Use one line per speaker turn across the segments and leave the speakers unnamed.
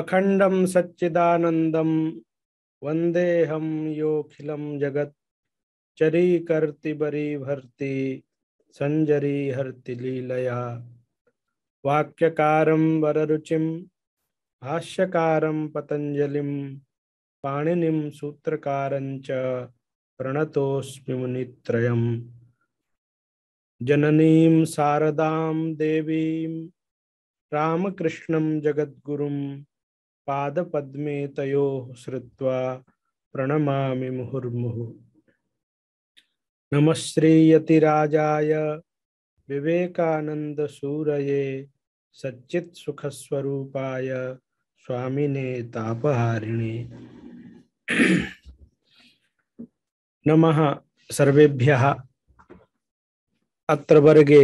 अखंडम सच्चिदानंदम वंदेहम
योखिलम जगत चरी करति बरी भर्ति संजरी हर्ति लीलया वाक्यकारं वररुचिं भाष्यकारं पतञ्जलिं पाणिनिं सूत्रकारञ्च प्रणतोऽस्मि मुनित्रयम् जननीं शारदां देवीं रामकृष्णं जगद्गुरुं पादपद्मे तयोः श्रुत्वा प्रणमामि मुहुर्मुहुः नमः श्रीयतिराजाय विवेकानन्दसूरये सच्चित्सुखस्वरूपाय स्वामिने तापहारिणे नम सर्वेभ्यः अत्र वर्गे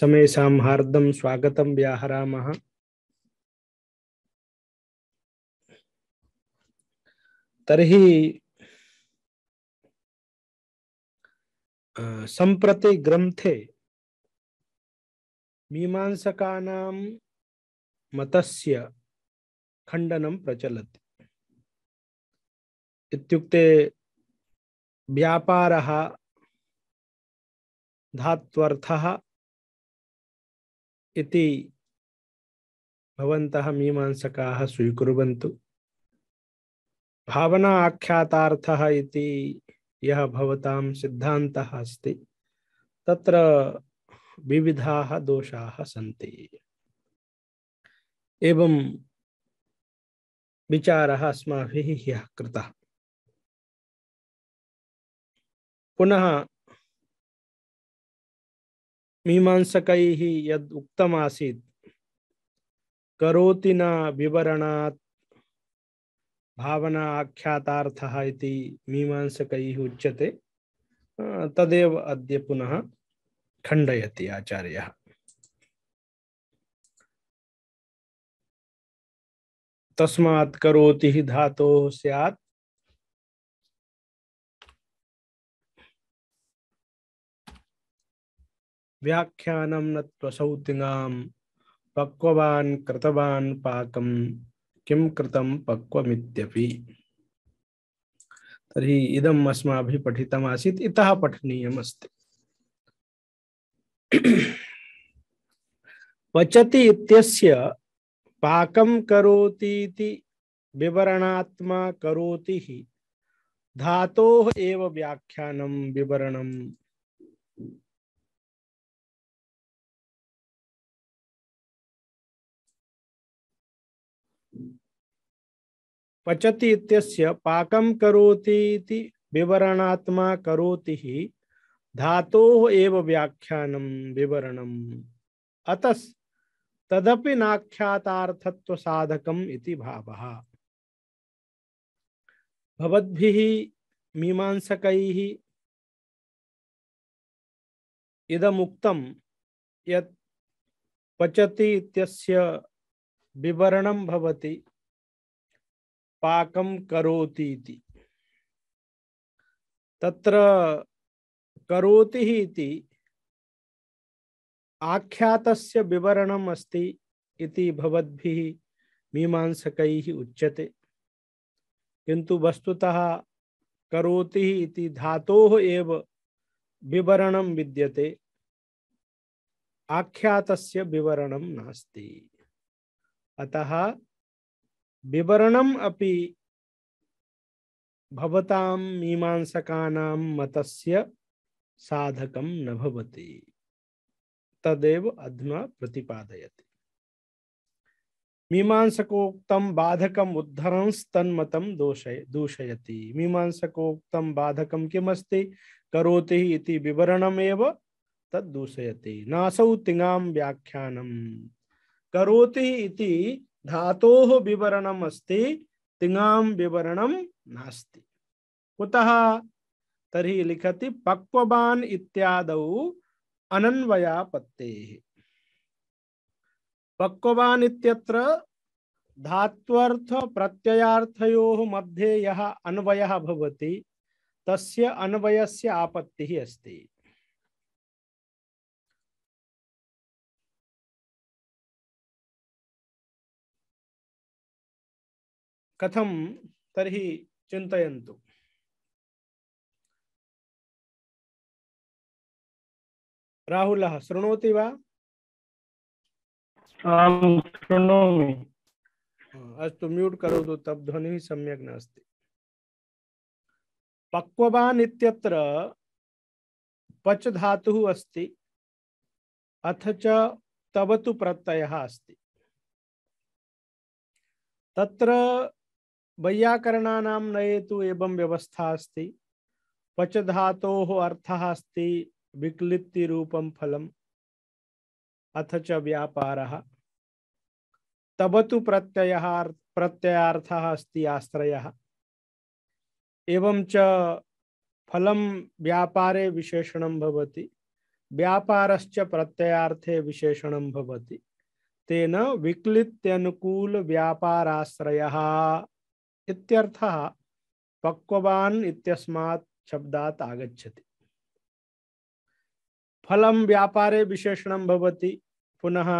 समेषां हार्दं स्वागत व्याहरा
तर्हि सम्प्रति ग्रन्थे मीमांसकानां मतस्य खण्डनं प्रचलति इत्युक्ते व्यापारः धात्वर्थः इति भवन्तः मीमांसकाः स्वीकुर्वन्तु
भावना आख्याता यह भवताम सिद्धांत सिद्धान्तः अस्ति तत्र विविधा दोषा सी एवं विचार अस्माभिः ह्यः
कृतः
पुनः मीमांसक यद् उक्तमासीत्
करोति न विवरणात् भावना आख्यातार्थः इति मीमांसकैः उच्यते तदेव अद्य
पुनः खण्डयति आचार्यः तस्मात् करोति हि धातोः स्यात् व्याख्यानं न त्वसौ पक्ववान्
कृतवान् पाकं किं कृतं पक्वमित्यपि तर्हि इदम् अस्माभिः पठितमासीत् इतः पठनीयमस्ति पचति इत्यस्य पाकं करोतीति विवरणात्मा करोति
हि धातोः एव व्याख्यानं विवरणं
पचति इत्यस्य पाकं करोति इति विवरणात्मा करोति ही धातोः एव व्याख्यानं विवरणम् तदपि
नाख्यातार्थत्वसाधकम् इति भावः भवद्भिः मीमांसकैः इदमुक्तं यत् पचति इत्यस्य
विवरणं भवति पाकम करोति
इति तत्र करोति इति आख्यातस्य विवरणम् अस्ति
इति भवद्भिः मीमांसकैः उच्यते किन्तु वस्तुतः करोति इति धातोः एव विवरणं विद्यते आख्यातस्य विवरणं नास्ति अतः विवरणम अपि भवताम मीमांसकानां मतस्य साधकं न भवति तदेव अधुना प्रतिपादयति मीमांसकोक्तं बाधकम् उद्धरं स्तन्मतं दोषय दूषयति मीमांसकोक्तं बाधकं किमस्ति करोति इति विवरणमेव तद्दूषयति नासौ तिङां व्याख्यानं करोति इति धातो विवरणम् अस्ति विवरण नास्ति कुतः तरी लिखति पक्ववान् इत्यादौ अनन्वयापत्तेः पक्ववान् इत्यत्र धात्वर्थ प्रत्ययार्थयोः मध्ये यः
अन्वय भवति तस्य अन्वयस्य आपत्ति अस्ति
कथम तर्हि
चिन्तयन्तु राहुलः शृणोति वा
आं शृणोमि
हाँ, अस्तु म्यूट् करोतु तब ध्वनिः सम्यक् नास्ति
पक्ववान् पच धातुः अस्ति अथ च तव तु प्रत्ययः अस्ति
वैयाकरणानां नये तु एवं व्यवस्था अस्ति पच धातोः अर्थः अस्ति विक्लिप्तिरूपं फलम् अथ च व्यापारः तब तो प्रत्यय प्रत्ययाथ अस्त आश्रय एवं च फलम व्यापारे विशेषण भवति व्यापारश्च प्रत्ययार्थे विशेषण भवति तेन विक्लित्यनुकूल व्यापाराश्रयः इत्यर्थः पक्ववान इत्यस्मात् शब्दात् आगच्छति फलम व्यापारे विशेषण भवति पुनः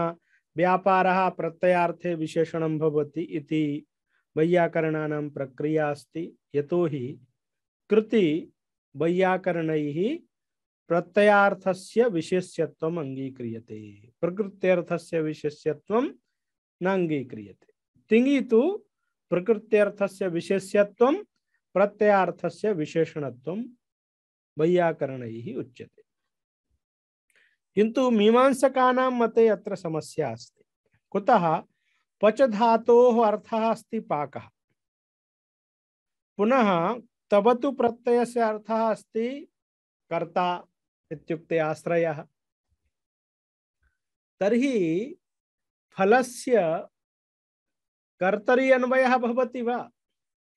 व्यापार प्रत्ययार्थे विशेषण भवति इति वैयाकरणानां प्रक्रिया अस्ति यतो हि कृति वैयाकरणैः प्रत्ययार्थस्य विशेष्यत्वम् अङ्गीक्रियते प्रकृत्यर्थस्य विशेष्यत्वं न अङ्गीक्रियते तिङि तु प्रकृत्यर्थस्य विशेष्यत्वं प्रत्ययार्थस्य विशेषणत्वं वैयाकरण ही उच्यते किंतु मीमांसकानां मते अत्र समस्या अस्ति कुतः पच धातोः अर्थः अस्ति पाकः पुनः तब तो प्रत्ययस्य अर्थः अस्ति कर्ता इत्युक्ते
आश्रयः तर्हि फलस्य कर्तरी अन्वय बहती वापि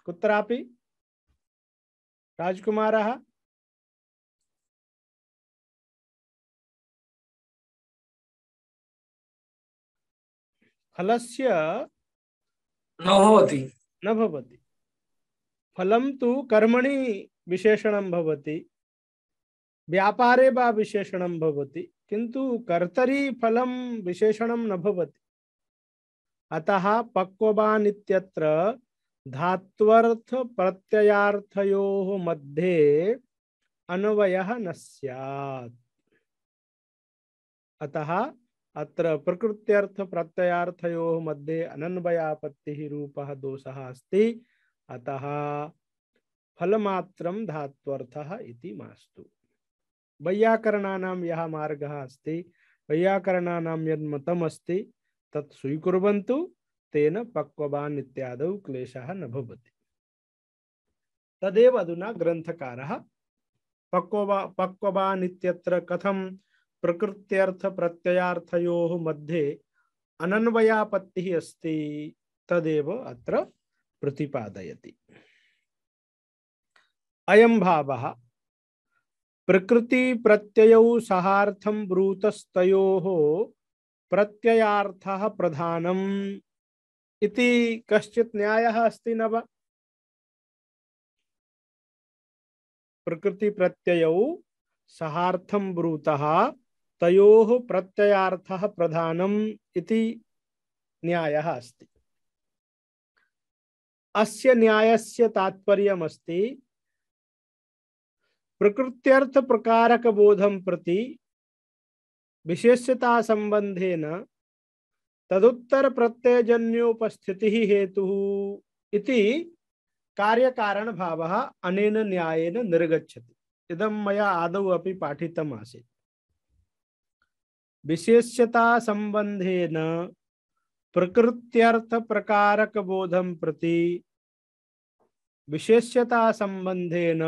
कुत्रापि
फल से न तो कर्मण विशेषण व्यापारे वा विशेषण भवति किन्तु कर्तरि फलं विशेषणं अतः पक्वान धात्वर्थ प्रत्ययार्थयोः मध्ये अन्वय न स्यात् अतः अत्र प्रकृत्यर्थ प्रत्ययार्थयोः मध्ये अनन्वयापत्तिः रूपः दोषः अस्ति अतः फलमात्रं धात्वर्थः इति मास्तु वैयाकरणानां यः मार्गः अस्ति वैयाकरणानां यन्मतम् अस्ति तत् तेन पक्वान इत्यादौ क्लेशः न भवति तदेव अधुना ग्रन्थकारः पक्ववा पक्ववान् इत्यत्र कथं प्रकृत्यर्थप्रत्ययार्थयोः मध्ये अनन्वयापत्तिः अस्ति तदेव अत्र प्रतिपादयति अयं भावः प्रकृतिप्रत्ययौ सहार्थं ब्रूतस्तयोः प्रत्ययार्थः प्रधानम्
इति कश्चित् न्यायः अस्ति न वा प्रकृतिप्रत्ययौ सहार्थं
ब्रूतः तयोः प्रत्ययार्थः प्रधानम् इति न्यायः अस्ति अस्य न्यायस्य तात्पर्यमस्ति
प्रकृत्यर्थ प्रकारक बोधम प्रति विशेष्यता संबंधेन तदुत्तर
प्रत्ययजन्योपस्थिति हेतु इति कार्य कारण भाव अनेन न्यायेन निर्गछति इदं मया आदौ अपि पाठितम् आसीत् विशेष्यता संबंधेन प्रकृत्यर्थ प्रकारक बोधम प्रति विशेष्यता संबंधेन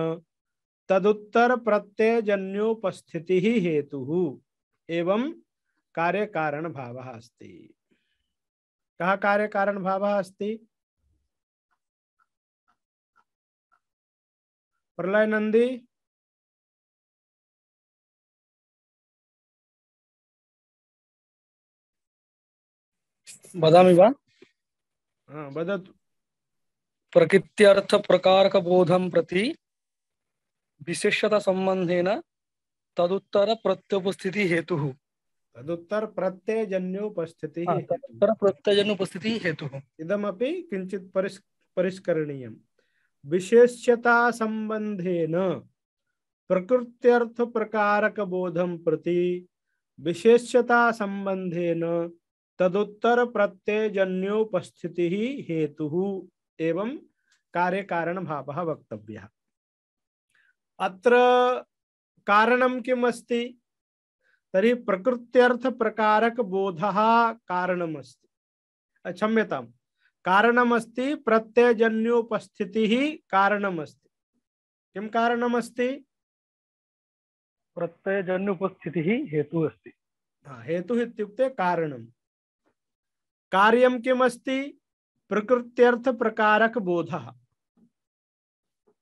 तदुत्तर प्रत्ययजन्योपस्थिति हेतु एवं कार्य कारण भाव अस्ति
कहा कार्य कारण भाव अस्ति प्रलय नंदी
बदामी वा हाँ वदतु प्रकृत्यर्थ प्रकार का
बोधम प्रति विशेषता संबंधेन तदुत्तर प्रत्युपस्थिति
हेतु तदुत्तर प्रत्ययजन्योपस्थिति तदुत्तर प्रत्ययजन्योपस्थिति हेतु इदमपि किञ्चित् परिष् परिष्करणीयं विशेष्यता सम्बन्धेन प्रकृत्यर्थ प्रकारक बोधम प्रति विशेष्यता संबंधेन तदुत्तर प्रत्ययजन्योपस्थिति हेतु एवं कार्य कारण भाव वक्तव्य अत्र कारण किमस्ति तरी प्रकृत्यर्थ प्रकारक बोध कारणमस्त क्षम्यता कारणमस्त प्रत्ययजन्योपस्थित कारणमस्त किम कारणमस्ति हेतु अस्त हेतु कारण कार्य कार्यम प्रकृत्यर्थ प्रकारक बोध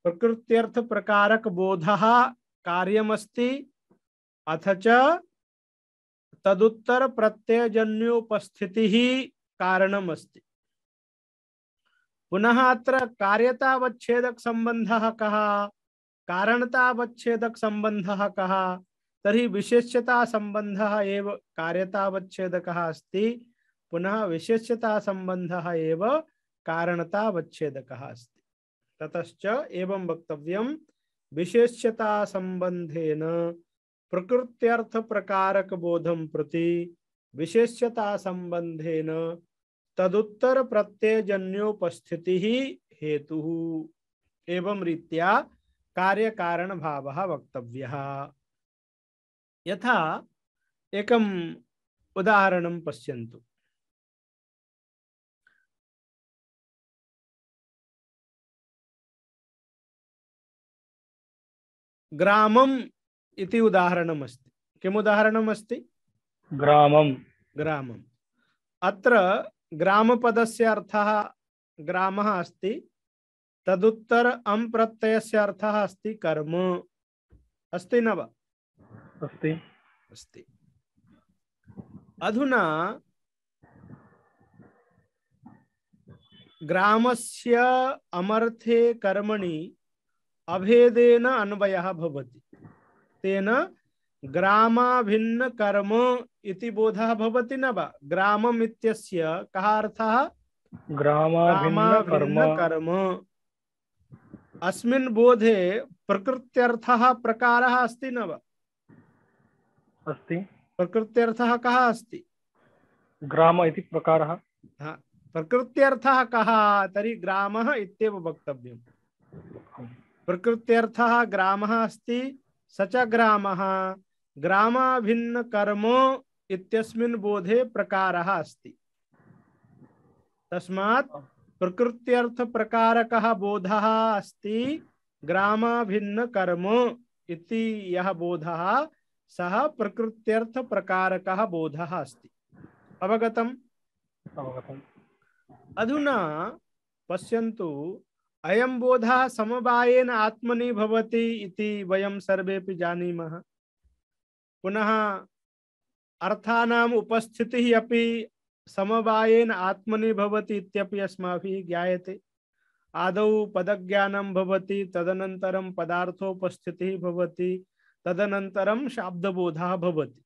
प्रकृत्यर्थ प्रकारक बोध कार्यमस्ति अथ च तदुत्तर प्रत्ययजन्योपस्थिति कारणम अस्ति पुनः अत्र कार्यतावच्छेदक संबंधः कः कारणतावच्छेदक संबंधः कः तर्हि विशेष्यता संबंधः एव कार्यतावच्छेदकः अस्ति पुनः विशेष्यता संबंधः एव कारणतावच्छेदकः अस्ति ततश्च एवं वक्तव्यं विशेष्यता संबंधेन प्रकृत्यर्थ प्रकारक बोधम प्रति विशेष्यता संबंधेन तदुत्तर प्रत्ययजन्योपस्थिति हेतु एवं रीत्या कार्य कारण भाव वक्तव्य यथा एकम उदाहरण पश्यंतु
ग्रामम इति उदाहरणम् अस्ति किम् उदाहरणम् अस्ति ग्रामं ग्रामम् अत्र
ग्रामपदस्य अर्थः ग्रामः अस्ति तदुत्तर अम् प्रत्ययस्य अर्थः अस्ति कर्म अस्ति न वा अस्ति अस्ति अधुना ग्रामस्य अमर्थे कर्मणि अभेदेन अन्वय भवति तेन ग्रामाभिन्न कर्म इति बोधः भवति न वा इत्यस्य कः अर्थः ग्रामाभिन्न कर्म अस्मिन् बोधे प्रकृत्यर्थः प्रकारः अस्ति न वा अस्ति प्रकृत्यर्थः कः अस्ति ग्राम इति प्रकारः प्रकृत्यर्थः कः तर्हि ग्रामः इत्येव वक्तव्यम् प्रकृत्यर्थः ग्रामः अस्ति स च ग्रामः ग्रामाभिन्नकर्मो इत्यस्मिन् बोधे प्रकारः अस्ति तस्मात् प्रकृत्यर्थप्रकारकः बोधः अस्ति ग्रामाभिन्नकर्मो इति यः सह प्रकृत्यर्थ प्रकृत्यर्थप्रकारकः बोधः अस्त अवगत अवगत अधुना पश्यन्तु अयम बोध समवायन आत्मनि भवति इति वयम सर्वे जानी पुनः अर्थानाम उपस्थिति अपि समवायन आत्मनि भवति इत्यपि अस्माभिः ज्ञायते आदौ पदज्ञानं भवति तदनन्तरं पदार्थोपस्थितिः भवति तदनन्तरं शाब्दबोधः भवति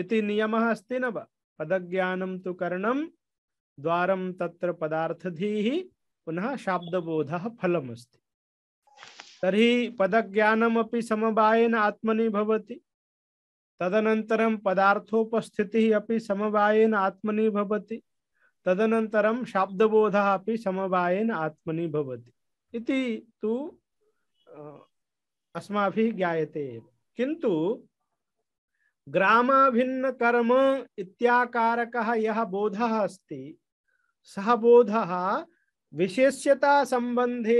इति नियमः अस्ति न वा पदज्ञानं तु करणं द्वारं तत्र पदार्थधीः पुनः शाब्दबोधः फलमस्ति तर्हि पदज्ञानमपि समवायन आत्मनि भवति तदनतर पदार्थोपस्थित अभी समवायन आत्मनि भवति तदनतर शाब्दबोध अभी समवायन आत्मनि भवति इति तु अस्माभिः ज्ञायते किंतु किन्तु कर्म इत्याकारकः यः बोध अस्त सह बोध विशेष्यता সম্বন্ধে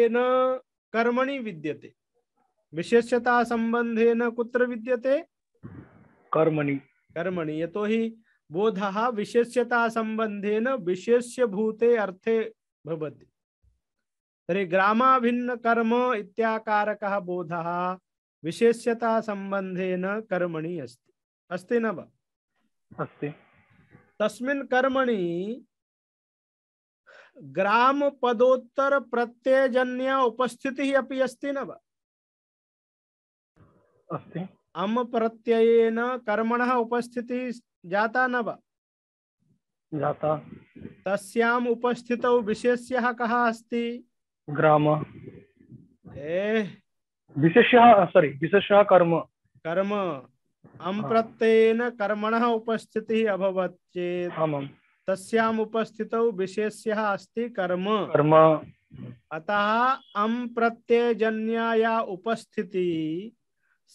কর্মণি বিদ্যতে বিশেষ্যতা সম্বন্ধে কত্র বিদ্যতে কর্মণি কর্মণি ইতোহি বোধহ বিশেষ্যতা সম্বন্ধে বিশেষ্য ভূতে অর্থে ভবতি তরে গ্রামা ভিন্ন কর্ম ইত্যাকারকহ বোধহ বিশেষ্যতা সম্বন্ধে কর্মণি অস্তি অস্তি না অস্তি তস্মিন কর্মণি ग्राम पदोत्तर प्रत्ययजन्य उपस्थिति ही अपनी अस्ति न अस्ति अम प्रत्ययेन कर्मणः उपस्थिति जाता न जाता तस्याम उपस्थितौ विशेष्यः कः अस्ति ग्राम ए विशेष्यः सॉरी विशेष्यः कर्म कर्म अम प्रत्ययेन कर्मणः उपस्थितिः अभवत् चेत् आमाम् तस्याम उपस्थित विशेष्य अस्ति कर्म कर्म अतः अम या उपस्थिति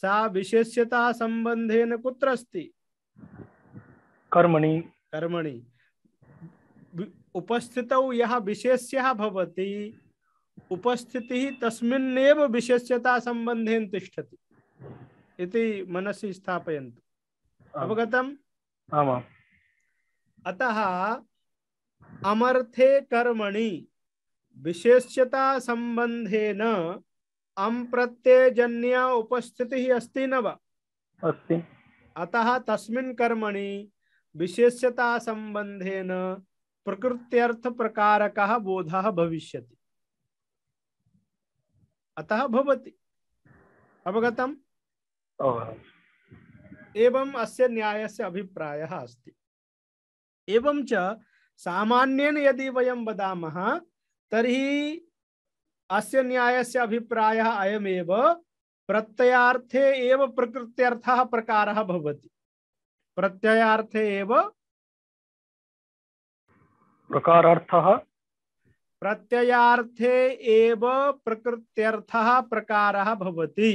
सा विशेष्यता संबंधेन कुत्र अस्ति कर्मणि कर्मणि उपस्थित यह विशेष्य भवति उपस्थिति तस्मिन्नेव विशेष्यता संबंधेन तिष्ठति इति मनसि स्थापयन्तु अवगतम् आमाम् अतः अमर्थे कर्मणि विशेष्यता संबंधेन अम अं प्रत्ययजन्य उपस्थिति अस्ति न वा अस्ति अतः तस्मिन् कर्मणि विशेष्यता संबंधे न प्रकृत्यर्थ प्रकार का बोधा भविष्यति अतः भवति अवगतम् एवं अस्य न्यायस्य अभिप्रायः अस्ति एवं च सामान्येन यदि वयं वदामः तर्हि अस्य न्यायस्य अभिप्राय अयमे प्रत्यार्थे एव प्रकृत्यर्थ प्रकार
प्रत्यार्थे एव
प्रकारार्थः
प्रत्ययार्थे एव प्रकृत्यर्थः
प्रकारः भवति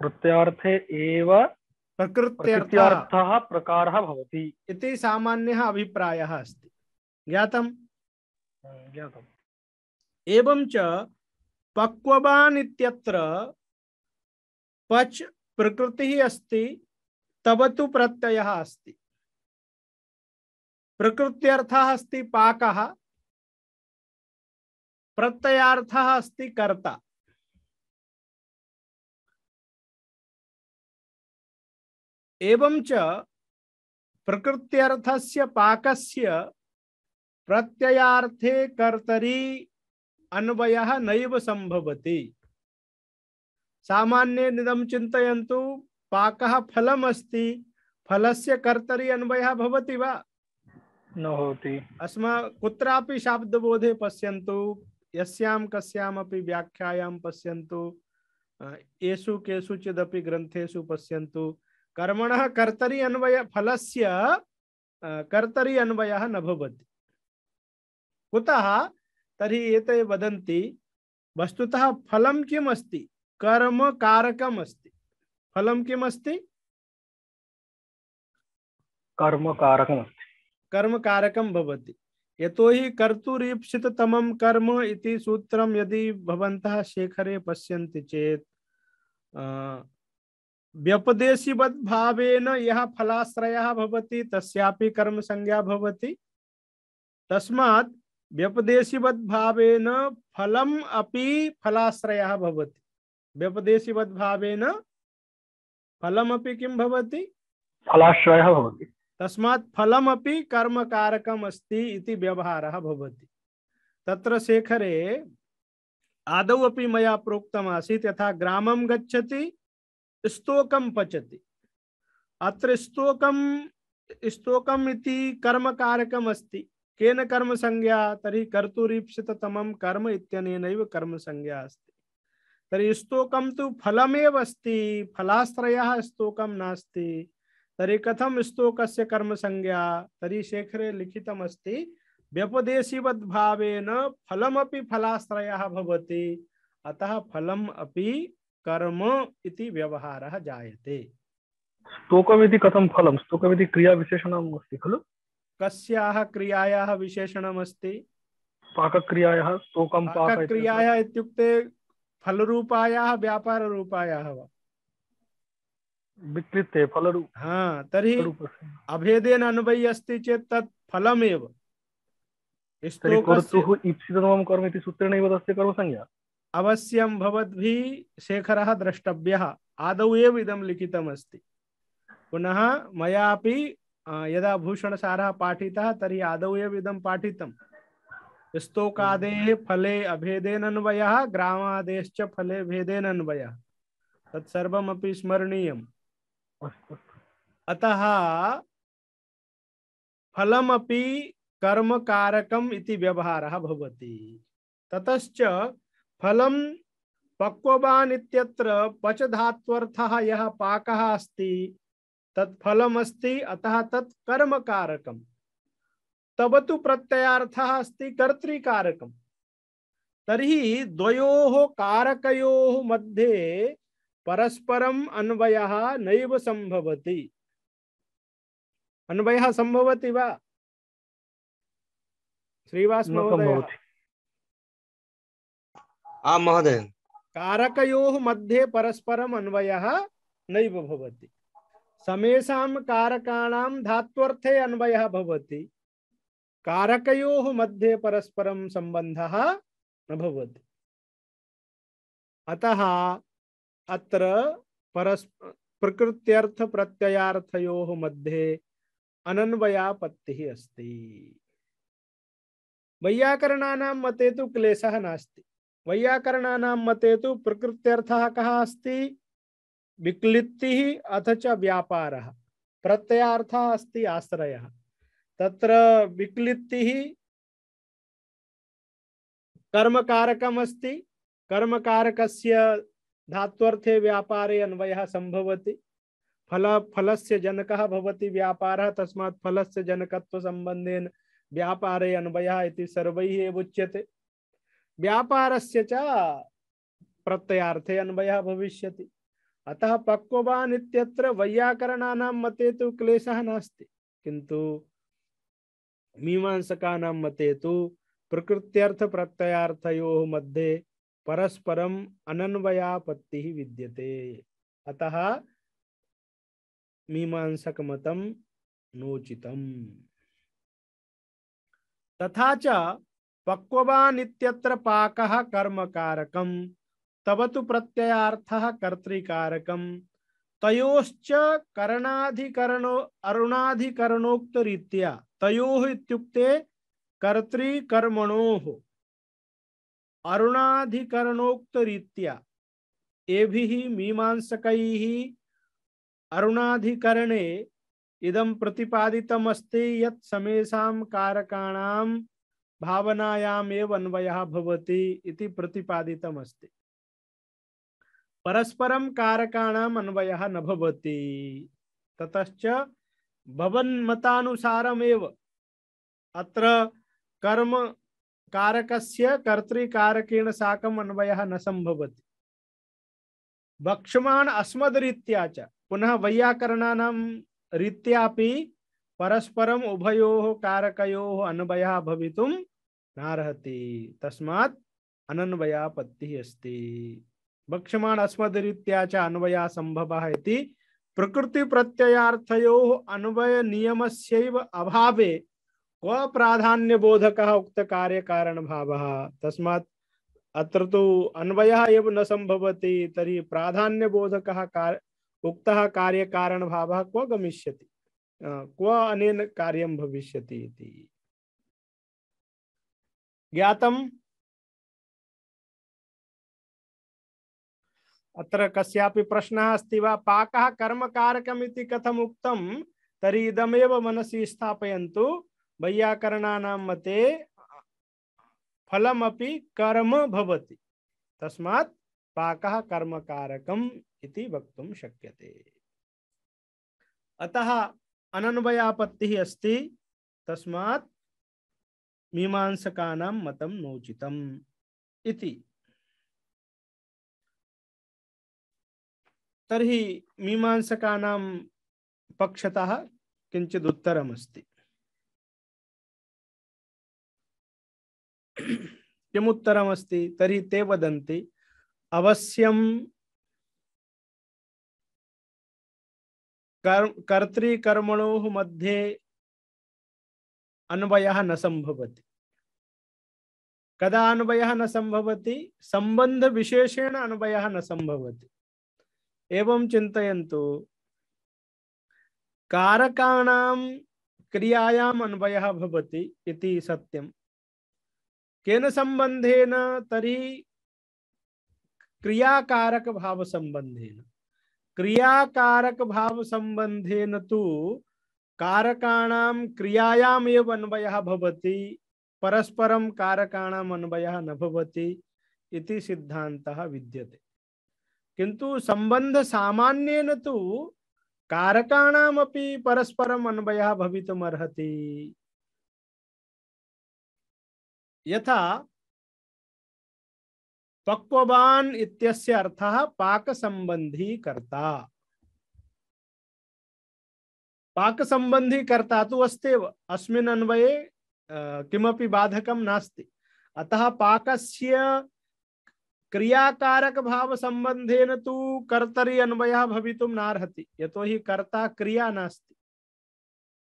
प्रत्ययार्थे एव प्रकृत्यर्थः
प्रकारः भवति इति सामान्यः अभिप्रायः अस्ति ज्ञातम् हाँ, ज्ञातम् एवं च पक्ववान् इत्यत्र
अस्ति तब तो प्रत्यय अस्ति प्रकृत्यर्थः अस्ति पाक प्रत्ययार्थः अस्ति कर्ता एवं च प्रकृत्यर्थस्य पाकस्य प्रत्ययार्थे कर्तरी
अन्वय नैव संभवति सामान्य निदम चिंतयन्तु पाकः फलमस्ति फलस्य कर्तरी अन्वय भवति वा
न होति
अस्मा कुत्रापि शब्दबोधे पश्यन्तु यस्यां कस्यामपि व्याख्यायां पश्यन्तु येषु केषुचिदपि ग्रन्थेषु पश्यन्तु कर्मण कर्तरी अन्वय फल से कर्तरी अन्वय न तरी कुतः तर्हि वस्तु फल वस्तुतः फल किम् कर्म कारकम् अस्ति फलं किम् अस्ति कर्मकारकमस्ति यतोहि कर्म इति यदि भवन्तः शेखरे पश्यन्ति चेत् व्यपदेशी भावेन यहाँ फलाश्रय भवति तस्यापि कर्म संज्ञा भवति तस्मात् व्यपदेशी भावेन फलम अपि फलाश्रय भवति व्यपदेशी भावेन फलम अपि किम भवति
फलाश्रय भवति
तस्मात् फलम अपि कर्म कारकम अस्ति इति व्यवहारः भवति तत्र शेखरे आदौ अपि मया प्रोक्तमासीत् यथा ग्रामं गच्छति स्तोक पचति अत्र स्तोकम इति कर्म कारकम केन कर्म संज्ञा तरी तम कर्म इतन कर्म संज्ञा अस्त तरी स्तोक तो फलमेव अस्त फलाश्रय स्तोक नास्ति तरी कथम स्तोक कर्म संज्ञा तर्हि शेखरे लिखितमस्ति व्यपदेशीवद्भावेन फलमपि फलाश्रयः भवति अतः फलम अपि कर्म इति व्यवहार जायते
स्तोकमिति कथम फलम स्तोकमिति क्रिया विशेषणम् अस्ति खलु
कस्याः क्रियायाः विशेषणमस्ति पाकक्रियायाः स्तोकं इत्युक्ते फलरूपायाः व्यापाररूपायाः वा फलरूप तर्हि अभेदेन अन्वयी अस्ति चेत् तत् फलमेव कर्म इति सूत्रेणैव तस्य कर्मसंज्ञा अवश्यं भवद्भिः शेखरः द्रष्टव्यः आदौ एव इदं लिखितमस्ति पुनः मयापि यदा भूषणसारः पाठितः तर्हि आदौ एव इदं पाठितं स्तोकादेः फले अभेदेनन्वयः ग्रामादेश्च फले भेदेनन्वयः तत्सर्वमपि स्मरणीयम् अतः फलमपि कर्मकारकम् इति व्यवहारः भवति ततश्च फलम पक्वान पच धात्थ यः पाक अस्त तत्फलम अतः तत्कर्म कारक तब तो प्रत्ययार्थः अस्त कर्तृकारकम तरी द्वयोः कारकयोः मध्ये परस्परम् अन्वयः
नैव सम्भवति अन्वयः सम्भवति वा श्रीवास महोदय आं महोदय कारकयोः मध्ये परस्पर अन्वय
नैव भवति समेषां कारकाणां धात्वर्थे अन्वयः मध्ये परस्पर संबंध न अतः अत्र परस् प्रकृत्यर्थ प्रत्ययार्थयोः मध्ये अनन्वयापत्ति अस्ति वैयाकरणानां मते तु क्लेशः नास्ति वैयाकरण मते तो प्रकृत्यर्थ कः अस्ति अथ च व्यापारः प्रत्ययार्थः अस्ति आश्रयः तत्र विक्लिप्तिः कर्मकारकम् अस्ति कर्मकारकस्य धात्वर्थे व्यापारे अन्वय संभव फल फल से जनक व्यापार तस्मा फल से जनकत्वसम्बन्धेन व्यापारे अन्वय इति है व्यापार से प्रत्ययार्थे अन्वय भविष्य अतः पक्को वा नित्यत्र वैयाकरणानां मते तो क्लेश नास्ति किन्तु मीमांसकानां मते तो प्रकृत्यर्थ प्रत्ययार्थयोः मध्ये परस्परम अनन्वयापत्तिः विद्यते अतः मीमांसकमतं नोचितम् तथा पक्ववान पाक कर्म कारक तब तो प्रत्ययार्थः कर्तृकारकं तयोश्च करणाधिकरणो अरुणाधिकरणोक्तरीत्या तयोः इत्युक्ते कर्तृकर्मणोः अरुणाधिकरणोक्तरीत्या एभिः मीमांसक अरुणाधिकरणे इदं प्रतिपादितमस्ति यत् समेषां कारकाणां भावनायाम एव अन्वयः भवति इति प्रतिपादितम् अस्ति परस्परं कारकाणाम् अन्वयः न भवति ततश्च भवन्मतानुसारमेव अत्र कर्म कारकस्य कर्तृकारकेण साकम अन्वय न संभव वक्ष्यमाण अस्मद्रीत्या च पुनः वैयाकरणानां रीत्यापि परस्परम् उभयोः कारकयोः अन्वयः भवितुं नारहती तस्मात् अनन्वयापत्तिः अस्ति वक्ष्यमाण अस्मदरीत्या च अन्वया सम्भवः इति प्रकृतिप्रत्ययार्थयोः अन्वयनियमस्यैव अभावे क्व प्राधान्य बोधक उक्त कार्य कारण भाव तस्मात् अत्र तु अन्वयः एव न सम्भवति तर्हि प्राधान्यबोधकः कार्य
उक्तः कार्यकारणभावः क्व गमिष्यति क्व अनेन कार्यं भविष्यति इति ज्ञातम अत्र कस्यापि प्रश्नः अस्ति वा पाकः
कर्मकारकमिति कथम् उक्तं तर्हि इदमेव मनसि स्थापयन्तु वैयाकरणानां मते फलमपि कर्म भवति तस्मात् पाकः कर्मकारकम् इति वक्तुं शक्यते अतः अनन्वयापत्तिः अस्ति
तस्मात् मीमांसकानां मतं नोचितम् इति तर्हि मीमांसकानां पक्षतः किञ्चिद् उत्तरमस्ति किमुत्तरमस्ति तर्हि ते वदन्ति अवश्यं कर् कर्तृकर्मणोः मध्ये अन्वय न संभवती कदा अन्वय न संभवती
संबंध विशेषेण अन्वय न संभवती एवं चिंतु कारकाण क्रियायाम अन्वय भवति इति सत्यम केन संबंधेन तरी क्रियाकारक भाव संबंधेन क्रियाकारक भाव संबंधेन तो कारकाणाम क्रियायाम एव अन्वय भवति परस्परम कारकाणाम अन्वय न भवति इति सिद्धांत विद्यते किंतु संबंध सामान्यन तो
कारकाणाम अपि परस्परम अन्वय भवितुमर्हति यथा पक्ववान इत्यस्य अर्थः पाक संबंधी कर्ता
पाक संबंधी कर्ता तो अस्तेव अस्मिन् अन्वये किमपि बाधकं नास्ति अतः पाकस्य क्रियाकारक भाव संबंधेन तो कर्तरी अन्वय भवितुम नार्हति यतो ही कर्ता क्रिया नास्ति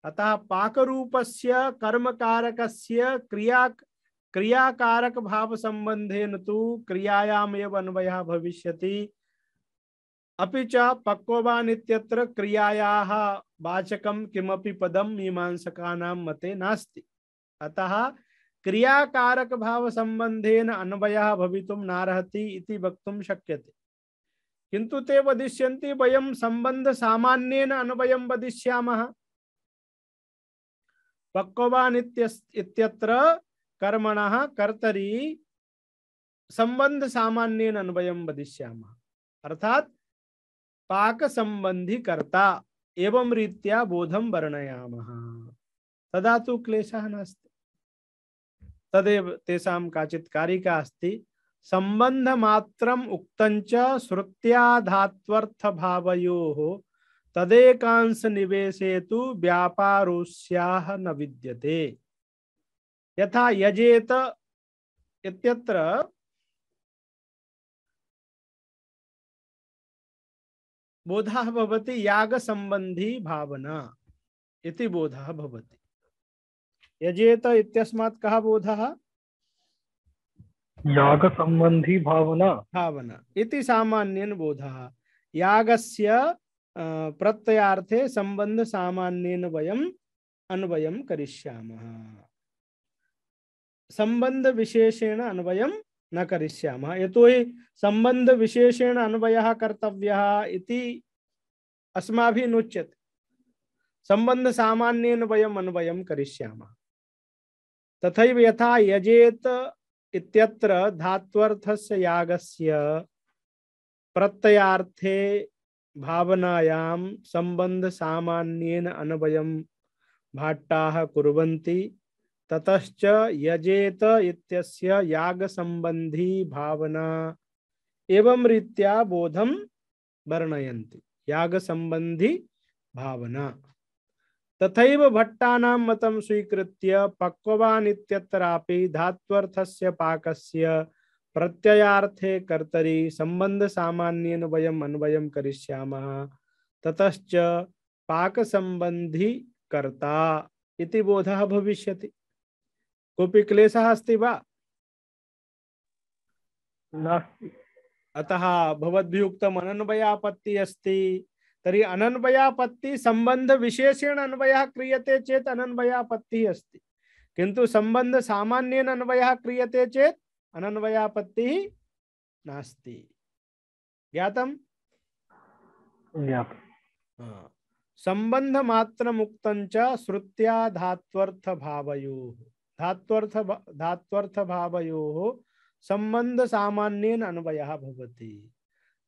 अतः पाक रूपस्य कर्म कारकस्य क्रिया क्रियाकारक भाव संबंधेन तो क्रियायाम अन्वय भविष्यति अभी च पक्ववानित्यत्र क्रियायाः वाचकं किमपि पदं मीमांसकानां मते नास्ति अतः क्रियाकारक क्रियाकारकभावसम्बन्धेन अन्वयः भवितुं नार्हति वक्त शक्य है किंतु ते वदिष्य वयम संबंध सम्बन्धसामान्येन अन्वय वदिष्यामः पक्ववान् कर्मण कर्तरी संबंध सम्बन्धसामान्येन अन्वय वदिष्यामः अर्थात पाक संबंधी कर्ता एवं रीत्या बोधम वर्णयाम तदा तो क्लेश नदे तेजा काचि कारिका अस्त संबंध मात्रम उक्तंच श्रुत्याधात्वर्थ भाव तदेकांश निवेशे तो व्यापारोस्या न विद्यते
यथा यजेत इत्यत्र बोधा भवति याग संबंधी भावना इति बोधा भवति
यजेत इत्यस्मात् कः बोधः
याग संबंधी भावना
भावना इति सामान्यन बोधः यागस्य प्रत्यार्थे संबंध सामान्यन वयम् अन्वयं करिष्यामः संबंध विशेषेण अन्वयं न करिष्यामः यतोहि विशेषेण अन्वय कर्तव्य अस्म नोच्य संबंध सामान्यन वयम अन्वय क्या तथा यथा यजेत इत्यत्र धात्वर्थस्य यागस्य प्रत्ययार्थे भावनायां सामान्यन अन्वय भाट्टा कुरंती ततश्च यजेत इत्यस्य याग संबंधी भावना एवं रीत्या बोधम वर्णयन्ति याग संबंधी भावना तथैव भट्टानां मतं स्वीकृत्य पक्ववान् इत्यत्रापि धात्वर्थस्य पाकस्य प्रत्ययार्थे कर्तरि सम्बन्धसामान्येन वयम् अन्वयं करिष्यामः ततश्च पाकसम्बन्धिकर्ता इति बोधः भविष्यति कोऽपि क्लेशः अस्ति वा अतः भवद्भिः उक्तम् अनन्वयापत्तिः अस्ति तर्हि अनन्वयापत्ति संबंध विशेषेण अन्वयः क्रियते चेत् अनन्वयापत्तिः अस्ति किन्तु संबंध सामान्येन अन्वयः क्रियते चेत् अनन्वयापत्तिः नास्ति ज्ञातम् संबंध मात्र मुक्त श्रुत्या धात्वर्थ भावयोः धात्वर्थ धात्वर्थ भावयो संबंध सामान्यन अन्वय भवति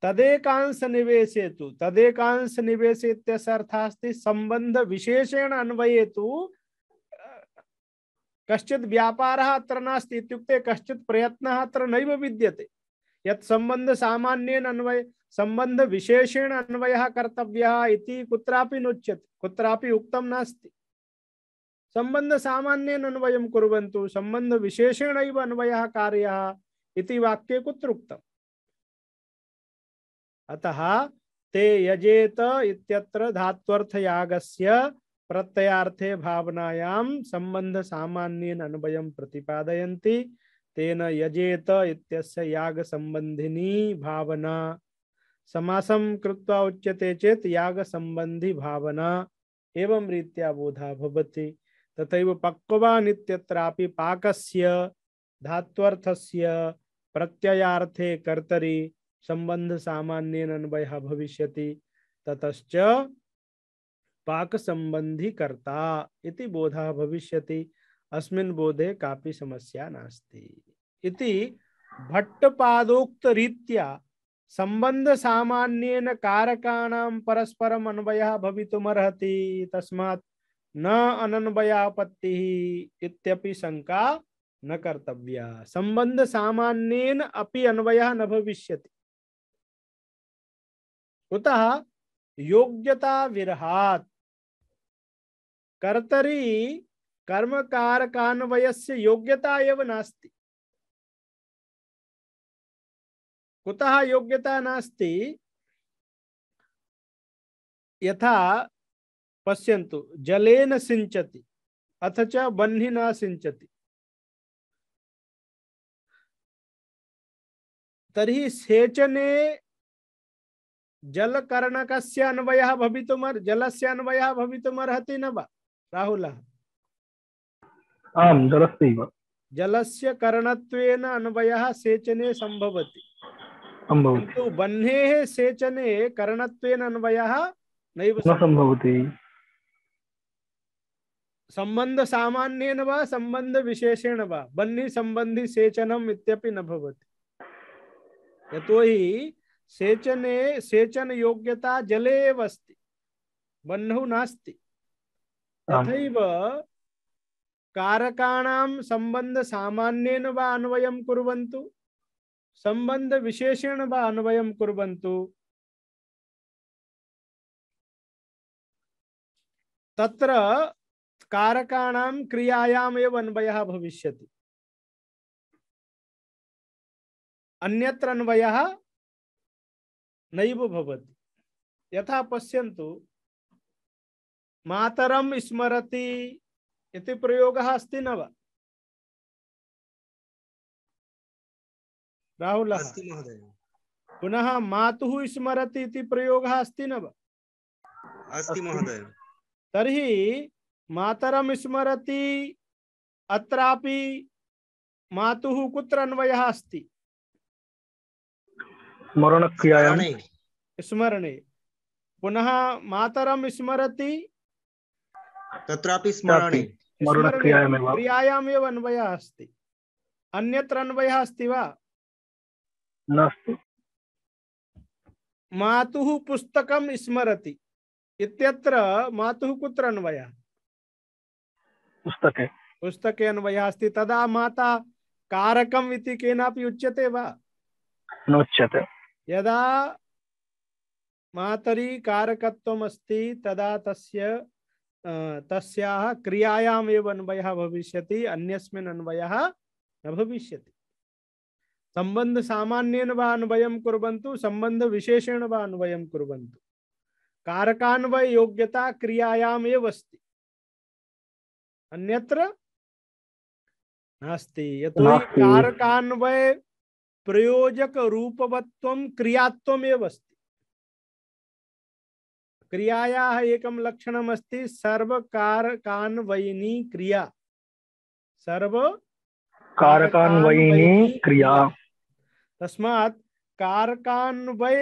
तदेकांश निवेशे तो तदेकांश निवेशे अर्थास्ति संबंध विशेषेण अन्वय तो कश्चित व्यापार अत्र नास्ति इत्युक्ते कश्चित प्रयत्न अत्र नैव विद्यते यत् संबंध सामान्येन अन्वय संबंध विशेषेण अन्वय कर्तव्य कुछ नोच्य कुछ कुत्रापि नास्ती संबंध सामान्य अन्वय कुरु संबंध विशेषेण अन्वय कार्य वाक्य कुत्रुक्त अतः ते यजेत इत्यत्र धात्वर्थयागस्य प्रत्यार्थे भावनायां संबंध सामान्य अन्वय प्रतिपादयन्ति तेन यजेत इत्यस्य याग संबंधिनी भावना समासम कृत्वा उच्यते चेत याग संबंधी भावना एवं रीत्या बोधा भवति तथा पक्वा नित्यत्रापि पाकस्य धात्वर्थस्य प्रत्ययार्थे कर्तरी संबंध सामान्यन अन्वय भविष्यति ततश्च पाक संबंधी कर्ता इति बोधः भविष्यति अस्मिन् बोधे कापि समस्या नास्ति इति भट्टपादोक्त रीत्या संबंध सामान्यन कारकाणां परस्परम अन्वयः भवितुमर्हति तस्मात् न अनन्वयापत्ति इत्यपि शंका न कर्तव्य संबंध सामान्य अपि
अन्वय न भविष्य कुतः योग्यता विरहात कर्तरी कर्म कारकान्वय से योग्यता एवं नास्ति कुतः योग्यता नास्ति यथा पश्यन्तु जलेन सिंचति अथ च बह्निना सिंचति तरी सेचने जलकर्णकस्य
अन्वयः भवितुमर् जलस्य अन्वयः भवितुमर्हति न वा राहुलः
आम् जलस्यैव
जलस्य करणत्वेन अन्वयः सेचने संभवति किन्तु बह्नेः सेचने करणत्वेन अन्वयः नैव संभवति संबंध सामान्य संबंध विशेषेण व बन्नी संबंधी सेचनम इत्यपि न भवति यतो ही सेचने सेचन योग्यता जले वस्ति अस्ति नास्ति तथैव कारकाणां संबंध सामान्येन वा अन्वयं कुर्वन्तु
संबंध विशेषण वा अन्वयं कुर्वन्तु तत्र कारकाण क्रियायाम एव अन्वय भविष्य अन्वय नवती भवति यथा पश्यन्तु मातरम स्मरति इति प्रयोगः अस्ति न राहुल पुनः मातु स्मरती प्रयोग अस्त अस्ति न वा
महोदय तर्हि मातरम स्मरति अत्रापि मातुः कुत्र अन्वयः अस्ति
स्मरणक्रियायां
स्मरणे पुनः मातरम स्मरति तत्रापि स्मरणे क्रियायाम् एव अन्वयः अस्ति अन्यत्र अन्वयः अस्ति वा मातुः पुस्तकं स्मरति इत्यत्र मातुः कुत्र अन्वयः पुस्तके पुस्तके अन्वयः तदा माता कारकम् इति केनापि उच्यते वा नोच्यते यदा मातरी कारकत्वम् अस्ति तदा तस्य तस्याः क्रियायाम् एव अन्वयः भविष्यति अन्यस्मिन् अन्वयः न भविष्यति संबंध सामान्यन व अन्वयम कुरबंतु संबंध विशेषेण व अन्वयम कुरबंतु
कारकान्वय योग्यता क्रियायाम एव अस्ति अन्यत्र नास्ति यतो कारकान्वय प्रयोजक रूपवत्व क्रियात्व एव अस्ति
क्रियायाः एकं सर्वकारकान्वयिनी क्रिया सर्व कारकान्वयिनी क्रिया तस्मात् कारकान्वय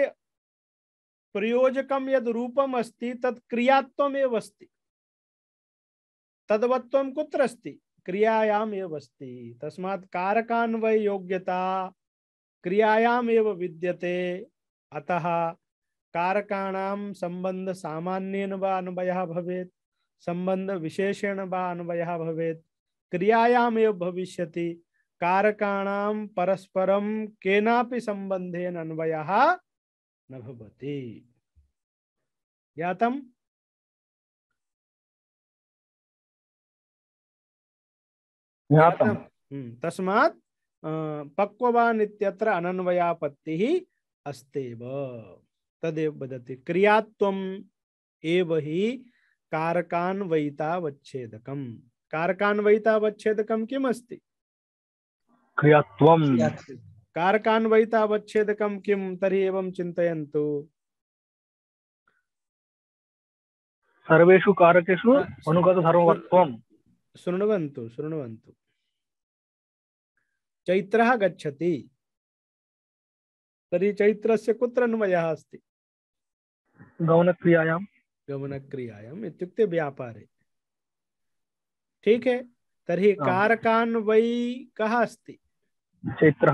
प्रयोजकं यद् रूपम् अस्ति तत् क्रियात्वमेव अस्ति तदवत्व कुत्र अस्ति क्रियायाम एव अस्ति तस्मात् कारकान्वय योग्यता क्रियायाम एव विद्यते अतः कारकाणां संबंध सामान्यन वा अन्वयः भवेत् संबंध विशेषेण वा अन्वयः भवेत् क्रियायाम एव भविष्यति कारकाणां परस्परं
केनापि संबंधेन अन्वयः
न भवति
ज्ञातम् ज्ञातम् हम्म, तस्मात् पक्ववान् इत्यत्र
अनन्वयापत्तिः अस्त्येव तदेव वदति क्रियात्वम् एव हि कारकान्वयितावच्छेदकम् कारकान्वयितावच्छेदकं किम् अस्ति
क्रियात्वं
कारकान्वयितावच्छेदकं किं तर्हि एवं चिन्तयन्तु
सर्वेषु कारकेषु अनुगतसर्वत्वं
शृण्वन्तु
शृण्वन्तु चैत्र गच्छति तर्हि चैत्रस्य कुत्र अन्वयः अस्ति
गमनक्रियायां
गमनक्रियायाम् इत्युक्ते व्यापारे ठीक है तरी कारकान्वयी कः अस्त चैत्र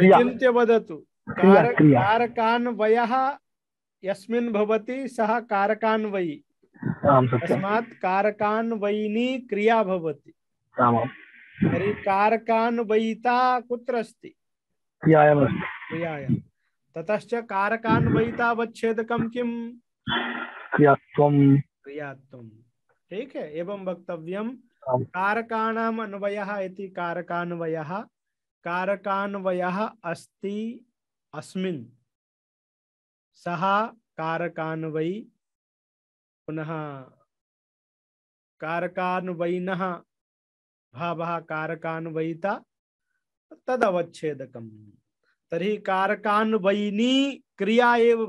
विचिन्त्य वदतु कारकान्वयः यस्मिन् भवति सह कारकान्वयी
तस्मात्
कारकान वैनी क्रिया भवति तर्हि कारकान वैता कुत्र अस्ति क्रियायाम् क्रियायां ततश्च कारकान वैतावच्छेदकं किम् क्रियात्वं क्रियात्वं ठीक है एवं वक्तव्यं कारकाणाम् अन्वयः इति कारकान्वयः कारकान्वयः अस्ति अस्मिन् सः कारकान्वयी पुनः कारकान्वयिन भाव कारकान्वयिता तदवच्छेदक तरी कारकान्वयिनी क्रिया एव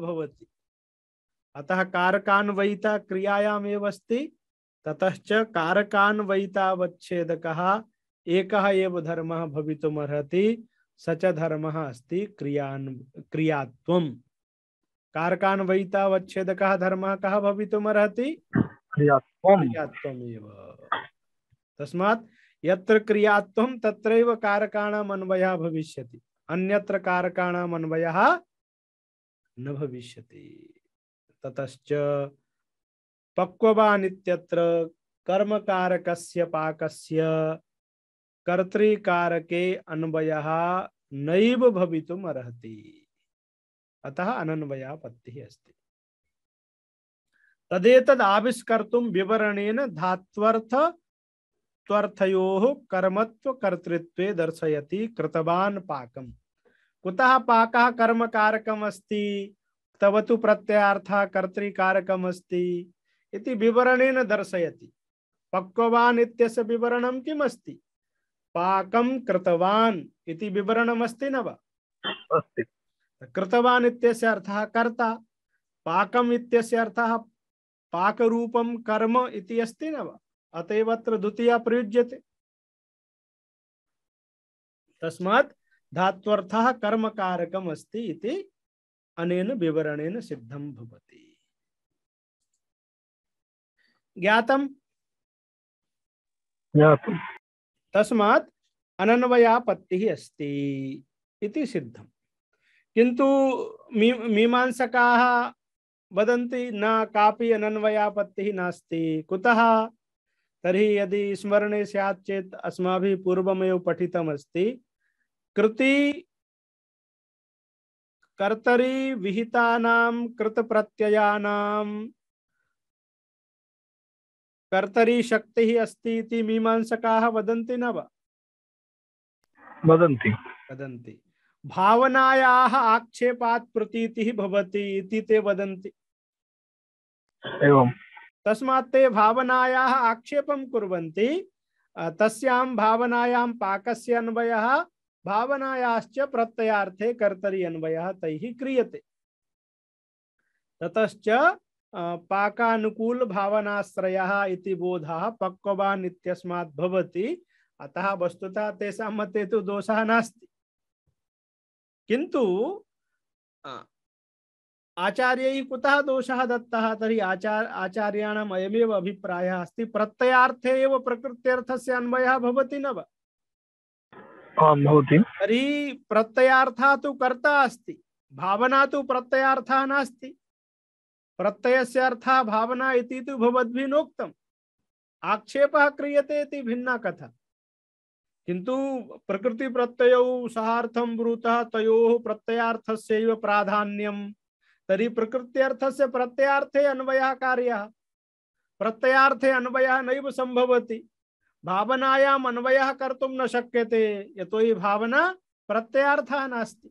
अतः कारकान्वयिता क्रियायाम अस्त ततश्च कारकान्वयितावच्छेदकः एक धर्म धर्मः भवितुमर्हति स च धर्मः क्रिया क्रियात्वम् कारकान वैतावच्छेद कः धर्मः कः भवितुमर्हति तस्मात् यत्र क्रियात्म तत्रैव कारकाणाम अन्वय भविष्यति अन्यत्र कारकाणाम अन्वय न भविष्यति ततश्च पक्वान इत्यत्र कर्मकारकस्य पाकस्य कर्तृकारके अन्वयः नैव भवितुम् अर्हति अतः अनन्वयापत्ति अस्ति तदेतद आविष्कर्त विवरणेन धात्वर्थ त्वर्थयो कर्मत्व कर्तृत्व दर्शयति कृतवान पाकम कुतः पाक कर्म कारकम अस्ति तव तो प्रत्ययार्थः कर्तृकारकम अस्ति इति विवरणेन दर्शयति पक्ववान इत्यस्य विवरणं किम् अस्ति पाकं कृतवान् इति विवरणमस्ति न वा अस्ति कृतवान अर्थ कर्ता पाक अर्थ पाक कर्म अस्त न अतएव द्वितीय प्रयुज्य तस्मा तस्मात् कर्म कर्मकारकम् अस्ति इति अनेन
विवरणेन सिद्धं भवति ज्ञातम् ज्ञातम् तस्मात्
अनन्वयापत्तिः अस्ति इति सिद्धम् किंतु मी मीमांसकाः वदन्ति न कापि अनन्वयापत्ति नास्ति कुतः तरी यदि स्मरणे स्यात् चेत् अस्माभिः पूर्वमेव पठितमस्ति
कृति कर्तरी विहितानां कृतप्रत्ययानां कर्तरी शक्तिः अस्ति इति मीमांसकाः वदन्ति न वा
वदन्ति वदन्ति भावनायाः आक्षेपात् प्रतीतिः भवति इति ते वदन्ति एवं तस्मात् ते भावनायाः आक्षेपं कुर्वन्ति तस्यां भावनायां पाकस्य अन्वयः भावनायाश्च प्रत्ययार्थे कर्तरि अन्वयः तैः क्रियते ततश्च पाकानुकूल भावनाश्रयः इति बोधः पक्ववान् इत्यस्मात् भवति अतः वस्तुतः तेषां मते तु दोषः नास्ति किंतु आचार्य कुतः दोष दत्ता तरी आचार आचार्याण अयमे अभिप्राय अस्त प्रत्यार्थे प्रकृत्यर्थ से अन्वय भवति न
तरी
तर्हि तो कर्ता अस्त भावना तो तु नास्त प्रत्यय से अर्थ भावना नोक्त आक्षेप क्रीय नोक्तम् भिन्ना कथा किंतु प्रकृति प्रत्यय सहार्थम ब्रूत तयो प्रत्ययार्थ से प्राधान्यम तरी प्रकृत्यर्थ से प्रत्यार्थे अन्वय कार्य प्रत्यार्थे अन्वय नैव संभवती भावनायाम अन्वय कर्तुम न शक्य थे ये तो ही भावना प्रत्ययार्थ नास्ति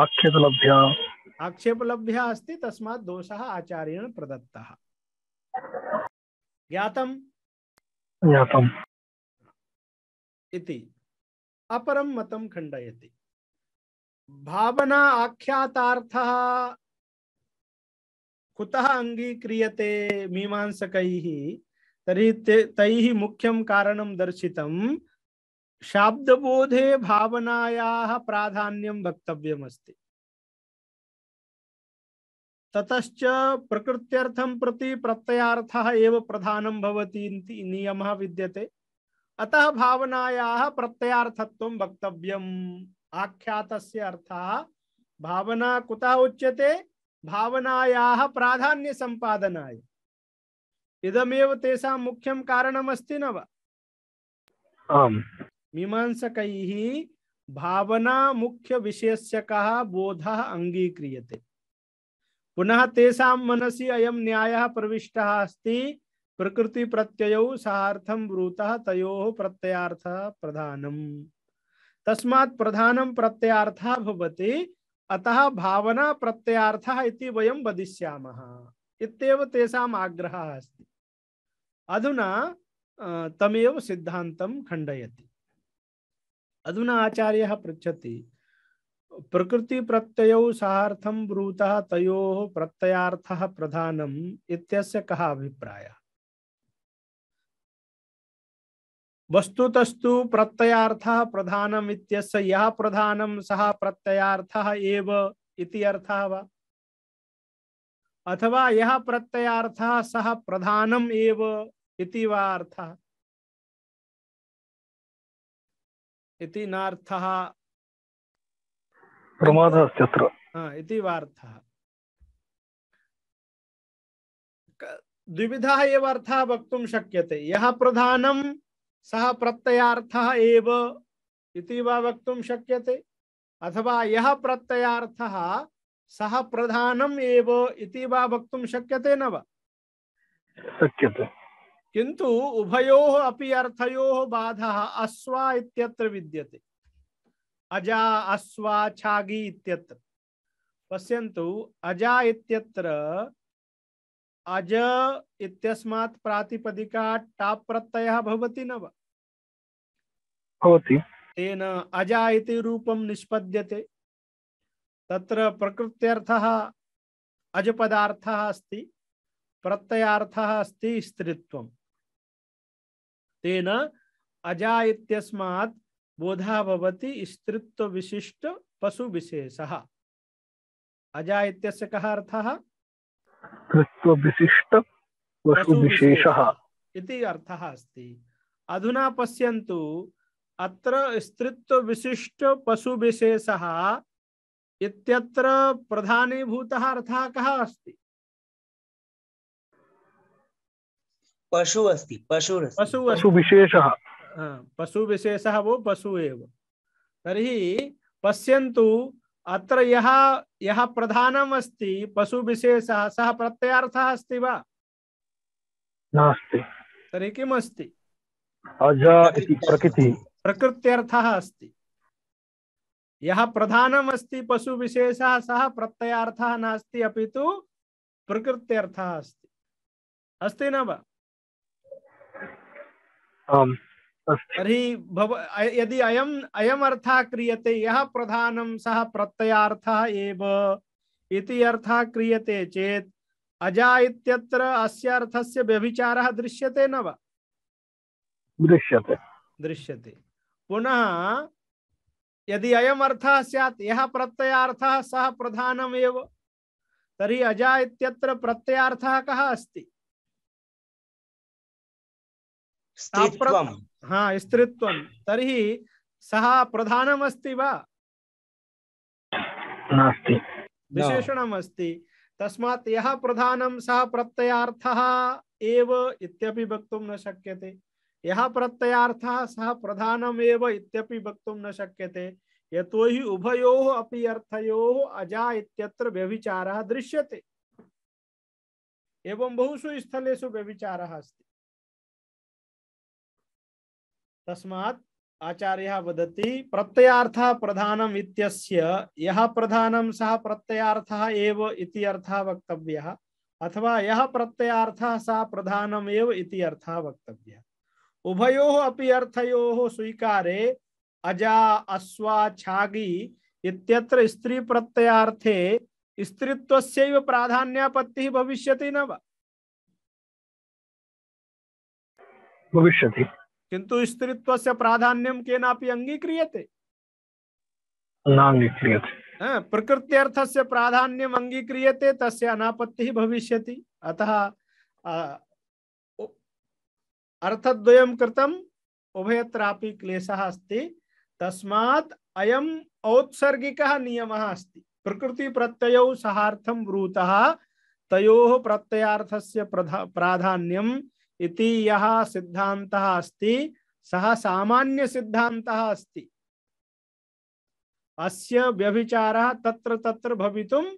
आक्षेपलभ्या
आक्षेपलभ्या अस्ति तस्मात् दोषः आचार्येण प्रदत्तः
ज्ञातम् ज्ञातम् इति अपरम मतम खंडयति भावना आख्यातार्थः
कुतः अङ्गीक्रियते मीमांसकैः तर्हि तैः मुख्यं कारणं दर्शितं शाब्दबोधे भावनायाः प्राधान्यं वक्तव्यमस्ति ततश्च प्रकृत्यर्थं प्रति प्रत्ययार्थः एव प्रधानं भवति नियमः विद्यते अतः भावनाया प्रत्यार्थत्व वक्तव्यम् आख्यात अर्थ भावना कुतः उच्यते भावनाया प्राधान्य संपादनाय इदमेव तेषां मुख्यम कारणमस्ति न मीमांसक भावना मुख्य विशेष्यकः बोध अंगीक्रीय पुनः तेषां मनसि अयं न्यायः प्रविष्टः अस्ति प्रकृति प्रत्यय सार्थम ब्रूता तयो प्रत्यार्थ प्रधानम तस्मा प्रधानम प्रत्यार्थ भवति अतः भावना प्रत्यार्थ इति वयम वदिष्यामः इत्येव तेषाम् आग्रहः अधुना तमेव सिद्धांत खंडयति अधुना आचार्य पृछति प्रकृति प्रत्यय सार्थम ब्रूता तयो प्रत्यार्थ प्रधानम इत्यस्य कः अभिप्रायः वस्तुतस्तु प्रत्ययार्थ प्रधानम यह प्रधानम सह प्रत्ययार्थ एव इति अर्थः वा
अथवा यह प्रत्ययार्थ सह प्रधानम एव इति वा अर्थ इति नार्थः
प्रमादः अस्त्यत्र
इति वार्थः द्विविधः एव अर्थः वक्तुं
शक्यते यः प्रधानम् सह प्रत्ययार्थः एव इति वा वक्तुं शक्यते अथवा यह प्रत्ययार्थः सह प्रधानम् एव इति वा वक्तुं शक्यते न वा शक्यते किन्तु उभयोः अपि अर्थयोः बाधः इत्यत्र विद्यते अजा अश्वा छागी इत्यत्र पश्यन्तु अजा इत्यत्र अज इत्यस्मात् प्रातिपदिका टाप प्रत्ययः भवति न वा भवति तेन अजा इति रूपं निष्पद्यते तत्र प्रकृत्यर्थः अजपदार्थः अस्ति प्रत्ययार्थः अस्ति स्त्रीत्वं तेन अजा इत्यस्मात् बोधः भवति स्त्रीत्व विशिष्ट पशु विशेषः अजा इत्यस्य कः अर्थः
विशिष्ट वस्तुविशेषः
विशेष अर्थः अस्ति अधुना पश्यन्तु अत्र स्त्रित्व विशिष्ट पशु विशेष इत्यत्र प्रधानीभूतः अर्थ कः अस्ति
पशु अस्ति पशु पशु पशु विशेष
पशु विशेष वो पशु एव तर्हि पश्यन्तु अत्र यः यः प्रधानम् अस्ति पशुविशेषः सः प्रत्ययार्थः अस्ति वा नास्ति तर्हि किम् अस्ति
अज इति प्रकृति
प्रकृत्यर्थः अस्ति यः प्रधानम् अस्ति पशुविशेषः सः प्रत्ययार्थः नास्ति अपि तु प्रकृत्यर्थः अस्ति अस्ति न वा आम् तर्हि भव यदि अयम् अयम् अर्थः क्रियते यः प्रधानं सः प्रत्ययार्थः एव इति अर्थः क्रियते चेत् अजा इत्यत्र अस्य अर्थस्य व्यभिचारः दृश्यते न वा दृश्यते दृश्यते पुनः यदि अयम अर्थः स्यात् यः प्रत्ययार्थः सः प्रधानमेव तर्हि अजा इत्यत्र प्रत्ययार्थः कः अस्ति
हाँ स्त्रीत्व
तरी सह प्रधानमस्ति वा
नास्ति विशेषणम्
अस्ति तस्मात् यः प्रधानं एव इत्यपि वक्तुं न शक्यते यः प्रत्ययार्थः सह प्रधानमेव इत्यपि वक्तुं न शक्यते यतोहि उभयोः अपि अर्थयोः अजा इत्यत्र व्यभिचारः
दृश्यते एवं बहुषु स्थलेषु व्यभिचारः अस्ति तस्मात् आचार्य वदति
प्रत्ययार्थः प्रधानम इत्यस्य यह प्रधानम सह प्रत्ययार्थः एव इति अर्थ वक्तव्य अथवा यह यः सह प्रधानम एव इति अर्थ वक्तव्य उभयो अपि अर्थयो स्वीकारे अजा अश्वा छागी इत्यत्र स्त्री स्त्रीप्रत्ययार्थे स्त्रीत्वस्यैव प्राधान्यापत्तिः भविष्यति न वा भविष्यति किंतु स्त्रीत्व से प्राधान्यम के अंगीक्रिय थे प्रकृति अर्थ से प्राधान्यम थे तस्य अनापत्ति भविष्य अतः अर्थद्वयम कृतम उभयत्रापि क्लेशः अस्ति तस्मात् अयम् औत्सर्गिकः नियमः अस्ति प्रकृतिप्रत्ययौ सहार्थं ब्रूतः तयोः प्रत्ययार्थस्य प्राधान्यं इति यः सिद्धान्तः अस्ति सः सामान्यसिद्धान्तः अस्ति अस्य व्यभिचारः तत्र तत्र भवितुम्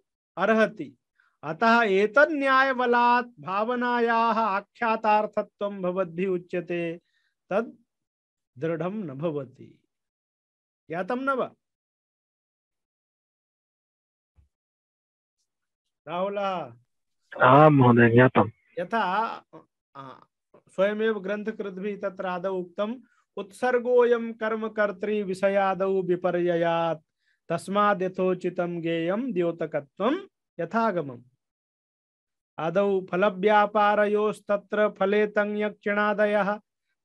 अर्हति अतः एतद् न्यायबलात् भावनायाः आख्यातार्थत्वं भवद्भिः
उच्यते तद् दृढं न भवति ज्ञातं न वा महोदय यथा
ग्रंथ कृत भी तत्र आदौ उक्तम उत्सर्गोयम कर्म कर्त विषयाद विपर्यात तस्माद यथोचित गेयम द्योतकत्व यथागम आद फल योस्तत्र फले तंगक्षिणादय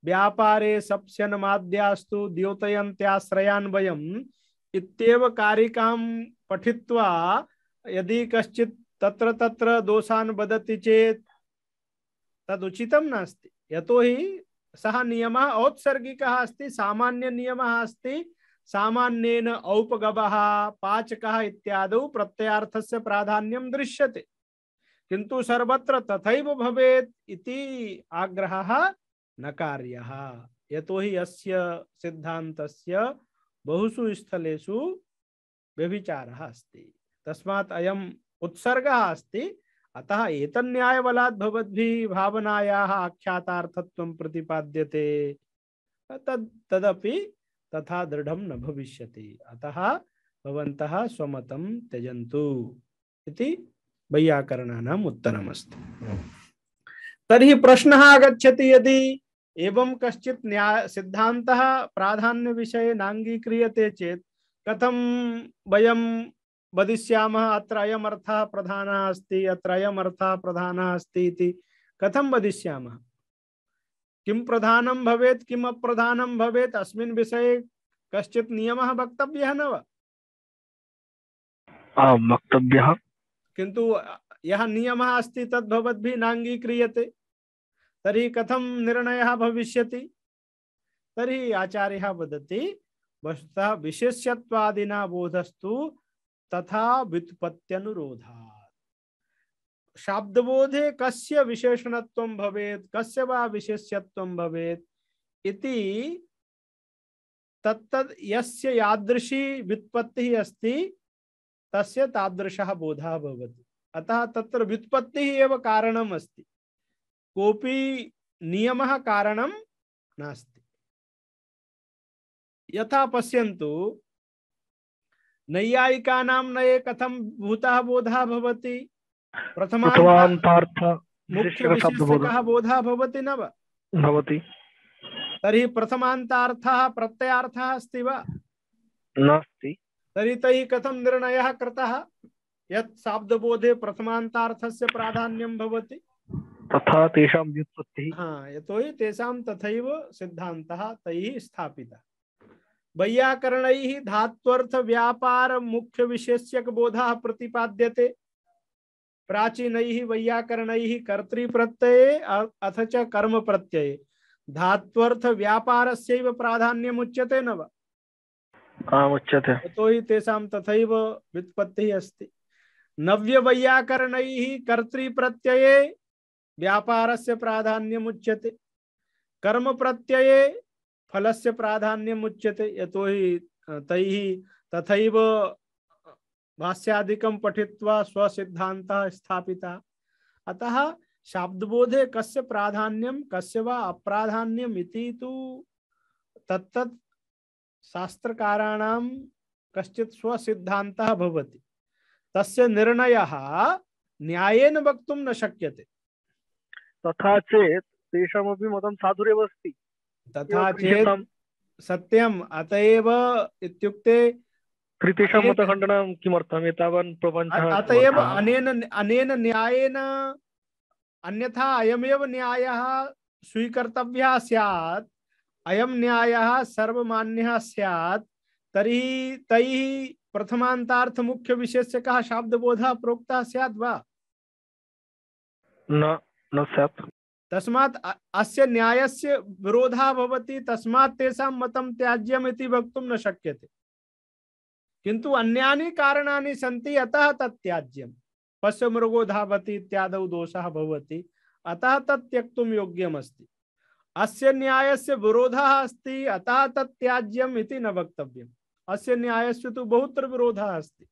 व्यापारे सप्स्यन माद्यास्तु द्योतयन्त्याश्रयान्वयम् इत्येव कारिकां पठित्वा यदि कश्चित् तत्र तत्र दोषान् वदति चेत् तदुचितं नास्ति यतो ही यतोहि सः नियमः औत्सर्गिकः अस्ति सामान्यनियमः अस्ति पाचक इत्याद पाचकः से प्राधान्यम दृश्य से किंतु सर्वत्र तथा भवेत् आग्रह न कार्य यतो हि अस्य सिद्धान्तस्य बहुषु स्थलेषु व्यभिचारः अस्ति तस्मात् अयम् उत्सर्गः अस्ति अतः एतन्याय बलाद्भवद्भि भावनायाः आख्यातार्थत्वं प्रतिपाद्यते तद् तदपि तथा दृढ़ं न भविष्यति अतः भवन्तः स्वमतं त्यजन्तु इति वैयाकरणानाम् उत्तरमस्ति तर्हि प्रश्नः आगच्छति यदि एवं कश्चित् न्याय सिद्धान्तः प्राधान्यविषये नाङ्गीक्रियते चेत् कथं वयं वदिष्यामः अत्र प्रधान अस्त अस्ति प्रधान अस्ती कथम अस्ति इति कथं वदिष्यामः किं प्रधानम भवे किम् अप्रधानं भवेत् अस्मिन् विषये कश्चित् नियमः वक्तव्यः न वा वक्तव्यः किन्तु यः नियमः अस्ति तद्भवद्भिः नाङ्गीक्रियते तर्हि कथं निर्णयः भविष्यति तर्हि आचार्यः वदति वस्तुतः विशेष्यत्वादिना बोधस्तु तथा व्युत्पत्त्यनुरोधा शाब्दबोधे कस्य विशेषणत्व भवेत कस्य वा विशेष्यत्व भवेत इति तत्तद् यस्य यादृशी व्युत्पत्तिः अस्ति तस्य तादृशः बोधः भवति अतः तत्र व्युत्पत्तिः एव कारणम् अस्ति कोऽपि नियमः
कारणं नास्ति यथा पश्यन्तु नैयायिका नाम नये कथम भूता बोधा भवति
प्रथमान्तार्थ मुख्यविशिष्टः बोधः न वा भवति तर्हि प्रथमान्तार्थः प्रत्ययार्थः अस्ति वा नास्ति तर्हि तैः कथं निर्णयः कृतः यत् तथा वैयाकरण धात्वर्थ व्यापार मुख्य विशेषक बोधा प्रतिपाद्य प्राचीन वैयाकरण कर्तृ प्रत्यय अथ च कर्म प्रत्यय धात्वर्थ व्यापार से प्राधान्य मुच्यते न उच्यते तो ही तेसाम नव्य वैयाकरण व्युत्पत्तिः प्रत्यय व्यापार से प्राधान्य मुच्यते कर्म प्रत्यय फल से प्राधान्य मुच्यते यतो ही तई तथैव भाष्यादिकं पठित्वा स्वसिद्धान्तः स्थापिता अतः शाब्दबोधे कस्य प्राधान्यम कस्य वा अप्राधान्यम इति तु तत्तत् शास्त्रकाराणां कश्चित् स्वसिद्धान्तः भवति तस्य निर्णयः न्यायेन वक्तुं न शक्यते तथा चेत् तेषामपि मतं साधुरेव अस्ति तथा चेत् सत्यम् अत एव इत्युक्ते कृतेषां मतखण्डनं किमर्थम् एतावान् प्रपञ्चः अत एव अनेन अनेन न्यायेन अन्यथा अयमेव न्यायः स्वीकर्तव्यः स्यात् अयं न्यायः सर्वमान्यः स्यात् तर्हि तैः शाब्दबोधः प्रोक्तः स्यात् वा न न स्यात् तस्मात् अस्य न्यायस्य विरोधा भवति तस्मात् तेषां मतं त्याज्यम् इति वक्तुं न शक्यते किन्तु अन्यानि कारणानि सन्ति अतः तत् त्याज्यं पश्य मृगो धावति इत्यादौ दोषः भवति अतः तत् त्यक्तुं योग्यमस्ति अस्य न्यायस्य विरोधः अस्ति अतः तत् त्याज्यम् इति न वक्तव्यम् अस्य न्यायस्य तु बहुत्र विरोधः अस्ति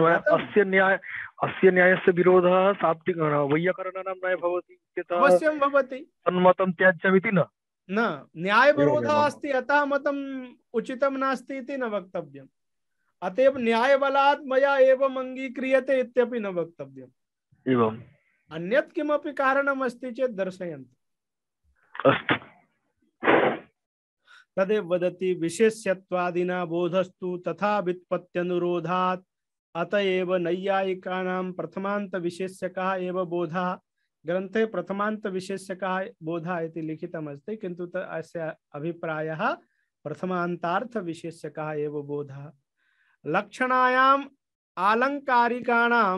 अस्य न्याय अस्य न्यायस्य विरोधः न वैय्यकरणं
भवति अवश्यं भवति तन्मतं त्याज्यमिति न न न्यायविरोधः अस्ति अतः मतम् उचितं नास्ति इति न वक्तव्यम् अत एव न्यायबलात् मया एवम् अङ्गीक्रियते इत्यपि न वक्तव्यम् एवम् अन्यत् किमपि चेत् दर्शयन्तु अस्तु तदेव वदति विशेष्यत्वादिना बोधस्तु तथा व्युत्पत्त्यनुरोधात् अतएव प्रथमांत प्रथमान्तविशेष्यकः बोध ग्रंथे ग्रन्थे प्रथमान्तविशेष्यकः बोधः इति लिखितमस्ति किन्तु अस्य अभिप्रायः बोध एव बोधः लक्षणायाम् आलङ्कारिकाणां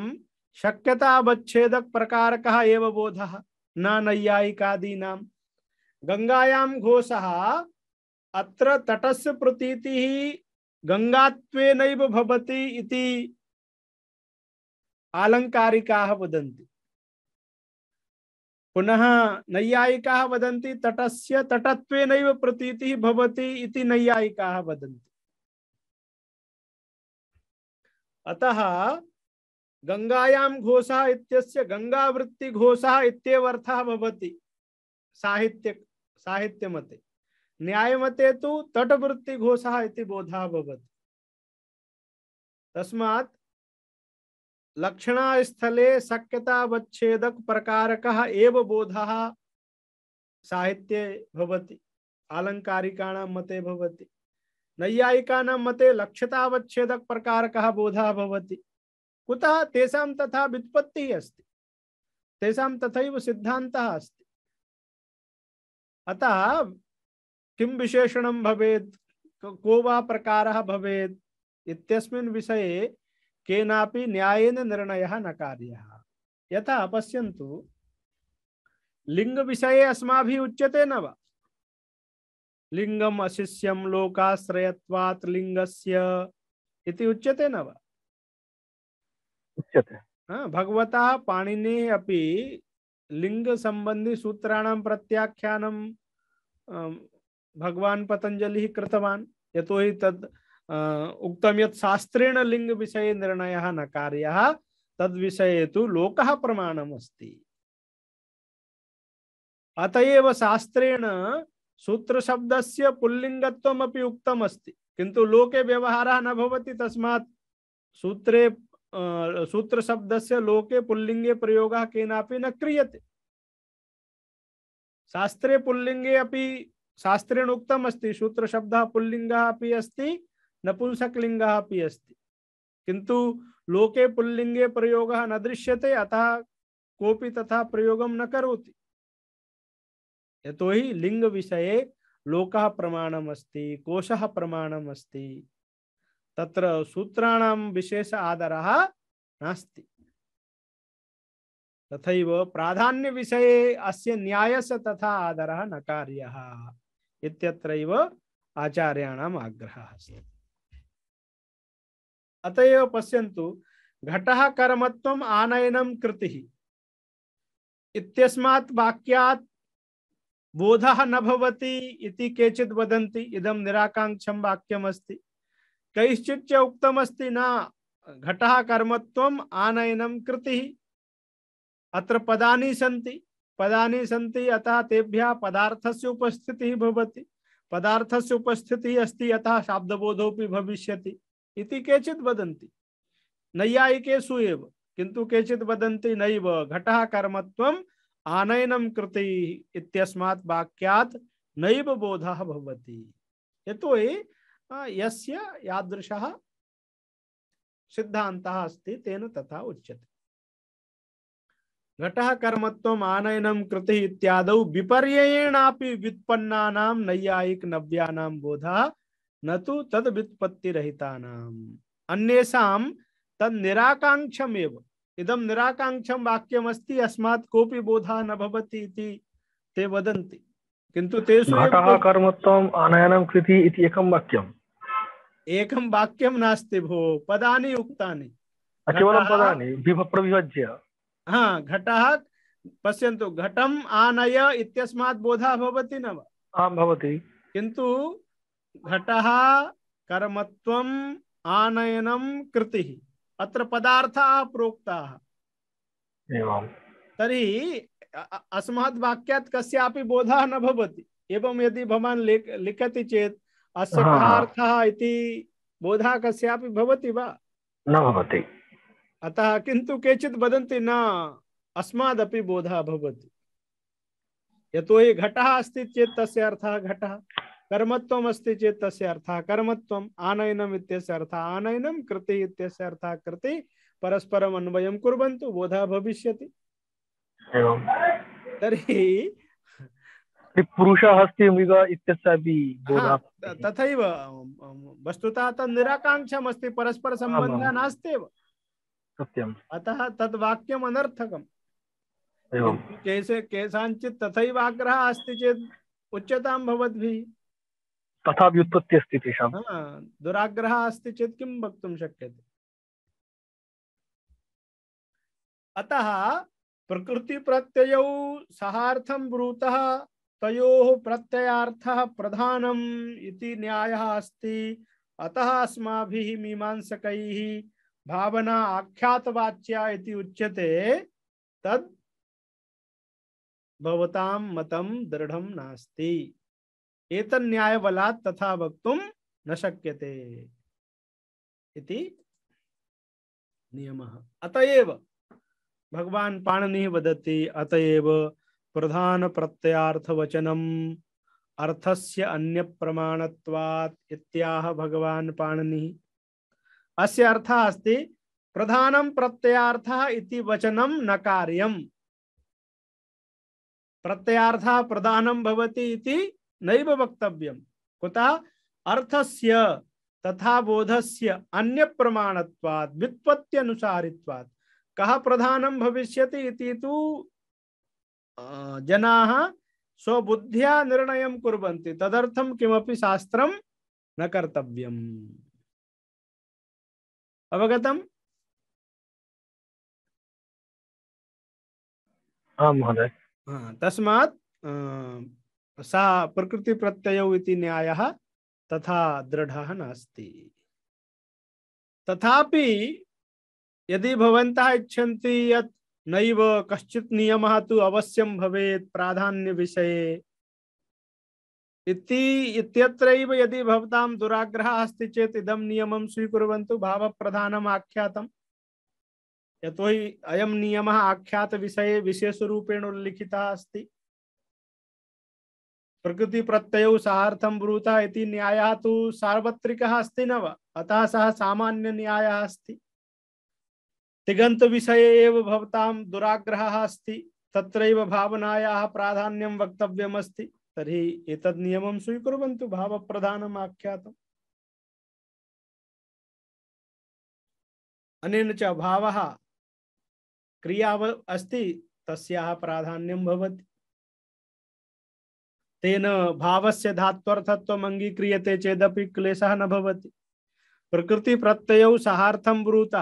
शक्यतावच्छेदकप्रकारकः एव बोध न नैयायिकादीना गंगायां घोषा अत्र तटस्य
प्रतीतिः गङ्गात्वेनैव भवति इति आलंकारिका वदन्ति पुनः
नैयायिकाः वदन्ति तटस्य तटत्वेनैव प्रतीतिः भवति इति नैयायिकाः वदन्ति अतः गङ्गायां घोषः इत्यस्य गंगावृत्ति गङ्गावृत्तिघोषः इत्येवर्थः भवति
साहित्य साहित्यमते न्यायमते तु तटवृत्ति तटवृत्तिघोषः इति बोधः भवति तस्मात्
लक्षणास्थले शक्यतावच्छेदक प्रकारकः एव बोधः साहित्ये आलंकारिका आलङ्कारिकाणां मते नैयायिका नैयायिकानां मते लक्ष्यतावच्छेदक प्रकारकः बोधः भवति कुतः तेषां तथा व्युत्पत्ति अस्ति तेषां तथा सिद्धांत अस्ति अतः किं विशेषण भवेत् को वा प्रकार भवेत् इत्यस्मिन् विषये केनापि न्यायेन निर्णय न कार्य यथा पश्यन्तु लिंग विषये अस्माभिः उच्यते न लिंगम अशिष्यम लोकाश्रयत्वात् लिंगस्य इति उच्यते न वा उच्यते हाँ, भगवता पाणिनि अपि लिंग संबंधी सूत्राणां प्रत्याख्यानं अं, भगवान पतंजलि कृतवान् यतो हि तद् उक्तम ये शास्त्रेण लिंग विषय निर्णय न कार्य तद विषय तो लोक अत अतएव शास्त्रेण सूत्रशब्दस्य पुल्लिङ्गत्वमपि उक्तमस्ति किन्तु लोके व्यवहार न भवति तस्मात् सूत्रे से लोके पुल्लिङ्गे प्रयोग के न क्रियते शास्त्रे पुिंगे अभी शास्त्रेण उक्तमस्ति सूत्रशब्द पुल्लिङ्गः अस्त नपुंसकलिंग अभी अस्त किंतु लोके पुलिंगे प्रयोग न दृश्य से अतः कोपी तथा प्रयोग न कौती यतो ही लिंग विषय लोक प्रमाणमस्ति कोश प्रमाणमस्ति तत्र सूत्राण विशेष आदर नास्ति प्राधान्य विषय अस्य न्यायस्य तथा आदर न कार्य आचार्याण आग्रह अस्ति अतएव पश्यन्तु घटः कर्मत्वम् आनयनं कृतिः इत्यस्मात् वाक्यात् बोधः न भवति इति केचित् वदन्ति इदं निराकाङ्क्षं वाक्यमस्ति कैश्चिच्च उक्तमस्ति न घटः कर्मत्वम् आनयनं कृतिः अत्र पदानि सन्ति पदानि सन्ति अतः तेभ्यः पदार्थस्य उपस्थितिः भवति पदार्थस्य उपस्थितिः अस्ति यथा शाब्दबोधोऽपि भविष्यति इति केचित वदन्ति नैयायिकेषु एव किंतु केचित वदन्ति नैव घटः कर्मत्वम् आनयनम कृति इत्यस्मात् वाक्यात् नैव बोधः भवति यतो हि यस्य यादृशः सिद्धान्तः अस्ति तेन तथा उच्यते घटः कर्मत्वम् आनयनं कृतिः इत्यादौ विपर्ययेणापि व्युत्पन्नानां नैयायिक नव्यानां बोधः न तो तद व्युत्पत्ति रहता नाम अन्येषाम तद निराकांक्षम एव इदम निराकांक्षम वाक्यम अस्त अस्मात् कोपी बोधा न भवति ते किंतु तेषु कृति नास्ति भो पदानि उक्तानि केवलं पदानि प्रविभज्य हा घटः पश्यन्तु आनय इत्यस्मात् बोधा भवति न वा भवति घटः कर्मत्वम् आनयनं कृतिः अत्र पदार्थाः प्रोक्ताः तर्हि अस्मात् वाक्यात् कस्यापि बोधः न भवति एवं यदि भवान् लिखति चेत् अस्य इति बोधः कस्यापि भवति वा न भवति अतः किन्तु केचित् वदन्ति न अस्मादपि बोधः भवति यतोहि घटः अस्ति चेत् तस्य अर्थः घटः कर्मत्व अस्ति चेत तस्य अर्थः कर्मत्व आनयनम इत्यस्य अर्थः आनयनम कृति इत्यस्य अर्थः कृति परस्परम अन्वयम कुर्वन्तु बोधः भविष्यति तर्हि
पुरुषः अस्ति मृगः इत्यस्यापि
तथैव वस्तुतः तत् निराकाङ्क्षम् अस्ति परस्परसम्बन्धः नास्त्येव सत्यम् अतः तद् वाक्यम् अनर्थकम् कैसे केषाञ्चित् तथैव आग्रहः अस्ति चेत् उच्यतां भवद्भिः
तथा व्युत्पत्ति अस्ति
तेषां
दुराग्रहः अस्ति चेत् किं वक्तुं शक्यते अतः प्रकृतिप्रत्ययौ सहार्थं ब्रूतः तयोः प्रत्ययार्थः प्रधानम् इति न्यायः अस्ति अतः अस्माभिः मीमांसकैः भावना आख्यातवाच्या इति उच्यते तद् भवतां मतं दृढं नास्ति एतन न्याय बलात् तथा वक्तुम न शक्यते इति नियमः अतएव भगवान पाणिनिः वदति अतएव प्रधान प्रत्ययार्थवचनम अर्थस्य अन्य प्रमाणत्वात् इत्याह भगवान पाणिनिः अस्य अर्थः अस्ति प्रधानं प्रत्ययार्थः इति वचनं न कार्यम् प्रत्ययार्थः प्रधानं भवति इति नैव वक्तव्यम कुतः अर्थस्य तथा बोधस्य अन्य प्रमाणत्वात् प्रमाणत्वाद अनुसारित्वात् कः प्रधानं भविष्यति इति तु जनाः स्वबुद्ध्या निर्णयं कुर्वन्ति तदर्थं किमपि शास्त्रं
न कर्तव्यम् अवगतम् आं महोदय तस्मात् सा प्रकृति प्रत्यय न्याय तथा
दृढ़ नास्ति तथापि यदि इच्छन्ति यत् नैव कश्चित् नियमः तु अवश्यं भवेत् प्राधान्यविषये इति इत्यत्रैव यदि भवतां दुराग्रहः अस्ति चेत् इदं नियमं स्वीकुर्वन्तु भावप्रधानम् आख्यातम् यतोहि अयं नियमः आख्यातविषये विशेषरूपेण उल्लिखितः अस्ति प्रकृति प्रत्यय सार्थम ब्रूत इति न्याय तो सार्वत्रिक अस्ति न अतः सह सामान्य न्याय अस्ति तिगंत विषय एव भवताम दुराग्रह अस्ति भावनाया प्राधान्यम
प्राधान्यं वक्तव्यमस्ति तर्हि एतद् नियमं स्वीकुर्वन्तु भावप्रधानम् आख्यातम् अनेन च भावः क्रिया अस्ति तस्याः प्राधान्यं भवति
तेन भाव से धात्वर्थत्व अंगीक्रियते चेदपी क्लेश न प्रकृति प्रत्यय सहार्थम ब्रूत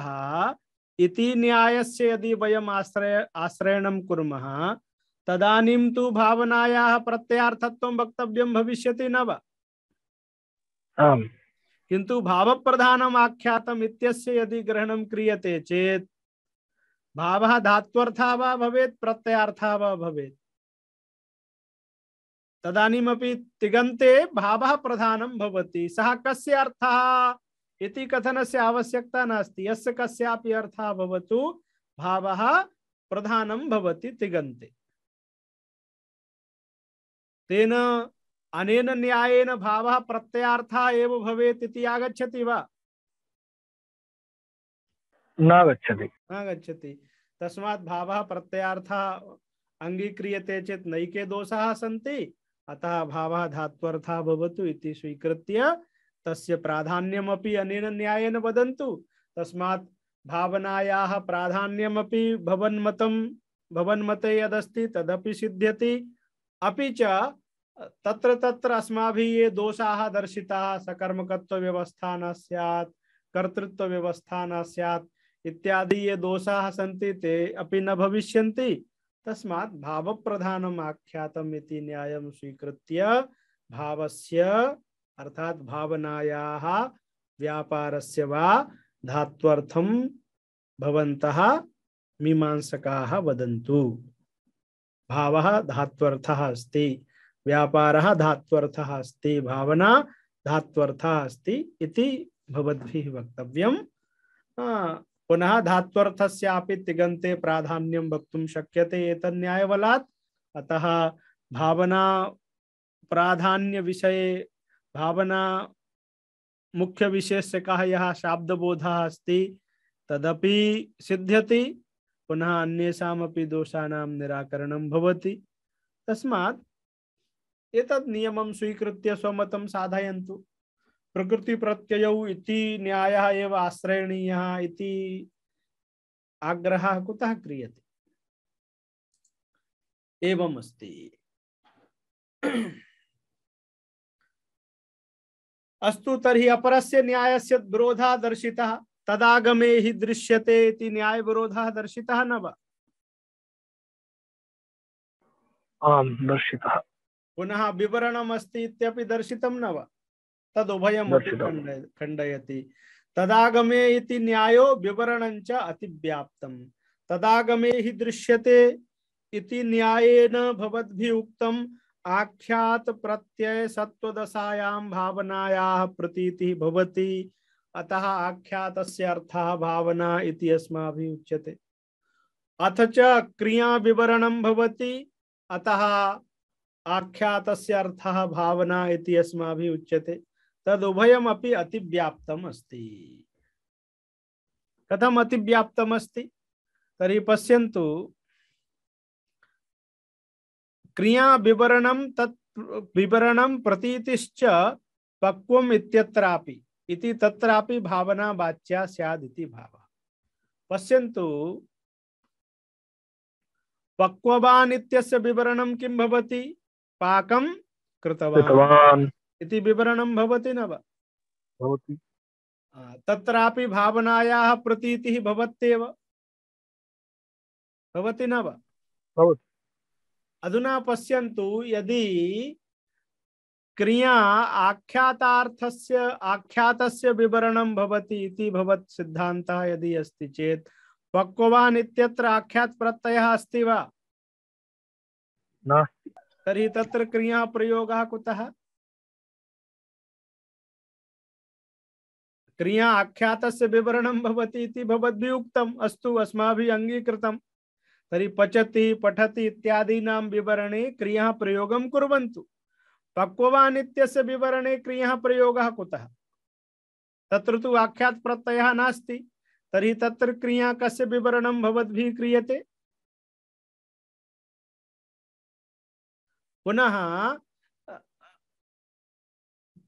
इति न्यायस्य यदि वयम आश्रय आश्रयण कूम तदानीं तो भावनाया प्रत्यार्थत्व वक्त भविष्य न किंतु भाव किन्तु इत्यस्य यदि ग्रहण क्रीय चेत् भावः धात्वर्थः वा भवेत् प्रत्ययार्थः भवेत् तदनीमी तिगंते भाव प्रधानं भवति सः कस्य अर्थः इति कथनस्य आवश्यकता नास्ति यस्य कस्यापि अर्थः भवतु भावः प्रधानं भवति तिगन्ते
तेन अनेन न्यायेन भावः प्रत्ययार्थः एव भवेत् इति आगच्छति वा
न गच्छति
न गच्छति तस्मात् भावः प्रत्ययार्थः अङ्गीक्रियते चेत् नैके दोषाः सन्ति अतः अभाव धात्वर्था स्वीकृत तस्य प्राधान्यम अनेन न्यायेन वदन्तु तस्मात् भावनायाः प्राधान्यमपि भवन्मतं भवन्मते यदस्ति तदपि सिद्ध्यति अपि च तत्र तत्र अस्माभिः ये दोषाः दर्शिताः सकर्मकत्वव्यवस्था न स्यात् कर्तृत्वव्यवस्था न स्यात् इत्यादि ये दोषाः सन्ति ते अपि न भविष्यन्ति तस्मा भाव प्रधानम आख्यात न्याय स्वीकृत भाव अर्थात अर्थ भावनाया व्यापार से भवन्तः मीमांसकाः भाव भावः अस्त व्यापार व्यापारः अस्त भावना धात्वर्थः अस्त वक्त पुनः धात्वर्थ से धात्वर्थस्यापि तिगन्ते प्राधान्यं वक्तुं शक्यते एतन्यायबलात् अतः भावना प्राधान्य विषय भावना मुख्य से कहा यह शाब्दबोधः अस्त तदपि सिद्ध्यति पुनः अन्येषामपि दोषाणां निराकरणं भवति तस्मात् एतद् नियमं स्वीकृत्य स्वमतं साधयन्तु प्रकृति प्रत्यय न्याय आश्रयणीय आग्रह आश्रयणीयः इति
आग्रहः कुतः क्रियते एवम् अस्ति अस्तु तर्हि अपरस्य न्यायस्य विरोधः तदागमे दृश्य से न्याय विरोध दर्शि न
वर्शि
पुनः विवरणमस्ती दर्शित न वा तदुभय
खंडयति तदागमे इति न्यायो विवरण च तदागमे ही दृश्यते इति न्यायेन भवद्भि उक्तम आख्यात प्रत्यय सत्वदशायाम भावनाया प्रतीति भवति अतः आख्यात अर्थ भावना इति अस्माभि उच्यते अथ च क्रिया विवरणं भवति अतः आख्यात अर्थ भावना इति अस्माभि उच्यते तदुभयमी अतिव्याप्तम अस्ति कथम अतिव्याप्तम अस्ति तरी पश्यन्तु क्रिया विवरण तत् प्रतीति प्रतीतिश्च पक्वम इत्यत्रापि इति तत्रापि भावना वाच्या स्याद भाव पश्यंतु पक्वान विवरण इत्यस्य विवरणं किं भवति पाकं कृतवान् इति विवरणं भवति न वा भवति तत्रापि भावनायाः प्रतीतिः भवत्येव भवति न वा भवति अधुना पश्यन्तु यदि क्रिया आख्यातार्थस्य आख्यातस्य विवरणं भवति इति भवत् सिद्धान्तः यदि अस्ति चेत्
पक्ववान् इत्यत्र आख्यात प्रत्ययः अस्ति वा नास्ति तर्हि तत्र क्रियाप्रयोगः कुतः क्रिया आख्यातस्य विवरणं भवति इति भवद्भियुक्तम् अस्तु
अस्माभिः तरी तर्हि पचति पठति इत्यादीनां विवरणे क्रिया प्रयोग कुर्वन्तु पक्ववान् इत्यस्य विवरणे क्रियाः प्रयोगः कुतः
तत्र तु आख्यात् प्रत्ययः नास्ति तर्हि तत्र क्रिया कस्य विवरण भवद्भिः क्रियते पुनः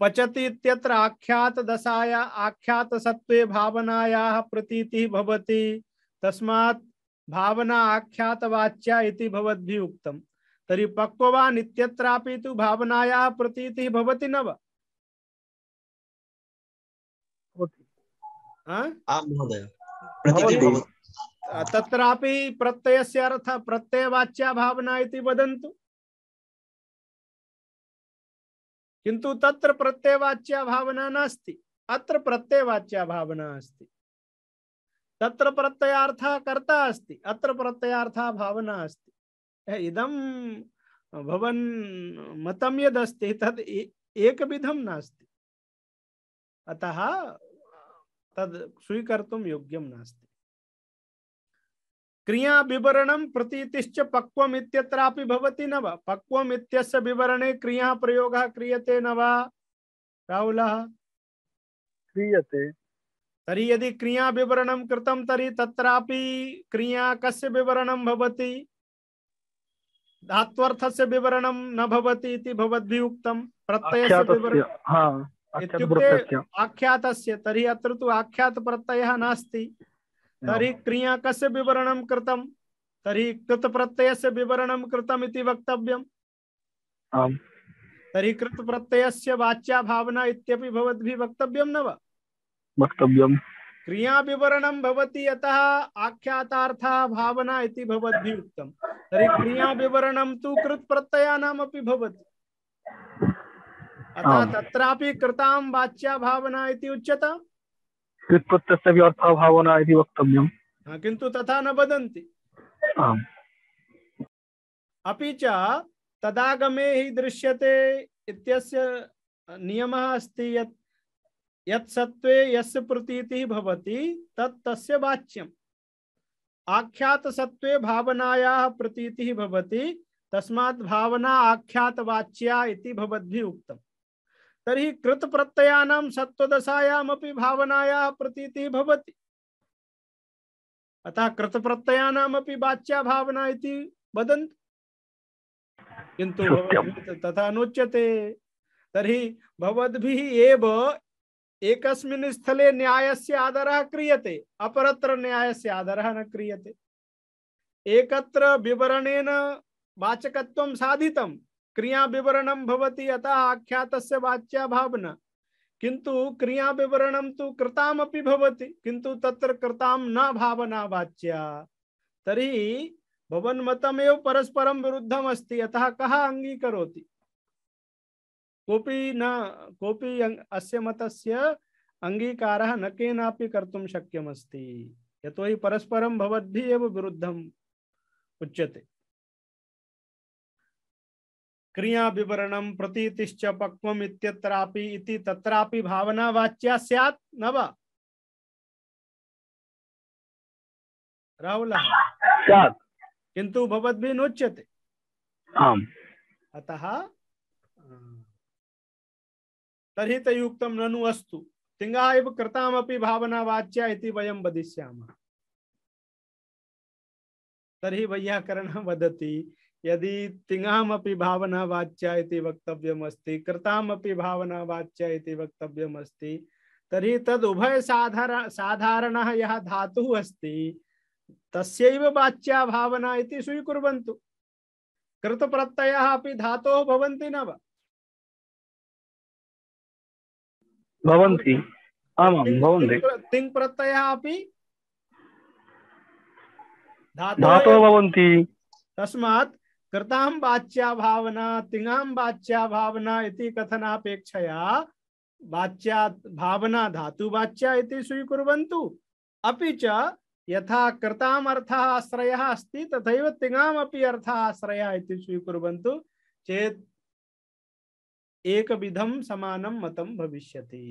पचति
आख्यात दशाया आख्यात सत्वे भावनाया प्रतीति भवति तस्मात् भावना आख्यातवाच्या इति भवद्भिः उक्तम् तर्हि पक्ववान् इत्यत्रापि तु भावनायाः प्रतीतिः भवति न वा तत्रापि प्रत्ययस्य अर्थः प्रत्ययवाच्या भावना इति वदन्तु
किंतु तत्र प्रत्ययवाच्या भावना नास्ति अत्र प्रत्ययवाच्या भावना अस्ति तत्र प्रत्ययार्थः
कर्ता अस्ति अत्र प्रत्ययार्थः भावना अस्ति इदम भवन मतं यदस्ति एक एकविधं नास्ति अतः तद स्वीकर्तुं योग्यम नास्ति क्रिया विवरण प्रतीतिश्च पक्वम न विवरणे क्रिया प्रयोग क्रियते न राहुल राहुलः क्रियते तर्हि यदि क्रिया विवरण कृतं तरी तत्रापि क्रिया कस्य विवरणं भवति धात्वर्थस्य विवरणं न भवति इति भवद्भिः प्रत्ययस्य आख्यातस्य अत्र तु आख्यातप्रत्ययः नास्ति तरी क्रिया विवरण कृतम तरी कृत प्रत्यय से विवरण कृतम वक्त तरी कृत प्रत्यय से वाच्या भावना इत्यपि भवद्भिः न वक्त क्रिया विवरण भवति आख्याता आख्यातार्थः भावना इति भवद्भिः उक्तं तर्हि क्रियाविवरणं तु कृत्प्रत्ययानामपि भवति अतः तत्रापि कृताम वाच्या भावना उच्यता
कृत्कृत्यस्य व्यर्थाभावना इति वक्तव्यम्
किन्तु तथा न वदन्ति अपि च तदागमे हि दृश्यते इत्यस्य नियमः अस्ति यत् यत् सत्त्वे यस्य प्रतीतिः भवति तत् तस्य वाच्यम् आख्यातसत्त्वे भावनायाः प्रतीतिः भवति तस्मात् भावना आख्यातवाच्या इति भवद्भिः उक्तम् तरी कृत प्रत्यना सत्वशायाम भावनाया प्रतीति भवति अतः कृत प्रत्यनाम अपनी बाच्या भावना इति किंतु तथा नोच्यते तरी भवद्भिः एव एकस्मिन् स्थले न्यायस्य आदरः क्रियते अपरत्र न्यायस्य आदरः न क्रियते एकत्र विवरणेन वाचकत्वं साधितं क्रिया विवरणम भवति अतः आख्यात वाच्या भावना किंतु क्रिया विवरणम तो कृतामपि भवति किंतु तत्र कृताम न भावना वाच्या तरी भवन मतमेव परस्परम विरुद्धम अस्ति अतः कहा अंगी करोति कोपी न कोपी अस्य मतस्य अंगीकार न केनापि कर्तुं शक्यमस्ति यतो हि परस्परं भवद्भिः एव विरुद्धम् उच्यते
क्रिया विवरण प्रतीतिश्च पक्वम इति तत्रापि भावना वाच्या सैत न राहुल किंतु भी नोच्यते
अतः तरी तयुक्त ननु अस्तु तिङ्गा इव कृतामपि भावना वाच्या इति वयं वदिष्यामः तर्हि वैयाकरणः वदति यदि तिंगाम भावना वाच्या इति वक्तव्यमस्ति भावना वाच्या इति तरी तर्हि उभय साधार साधारण यहाँ धातु अस्ति
तस्यैव वाच्या भावना इति कृत प्रत्यय अभी धातोः भवन्ति न वा
भवन्ति भवन्ति
भवन्ति
तस्मात् कृताम वाच्या भावना तिंगाम वाच्या भावना इति कथनापेक्षया वाच्या भावना धातु वाच्या इति स्वीकुर्वन्तु अपि च यथा कृताम अर्थः आश्रयः अस्ति तथैव तिंगाम अपि अर्थः आश्रयः इति स्वीकुर्वन्तु चेत् एकविधं समानं मतं भविष्यति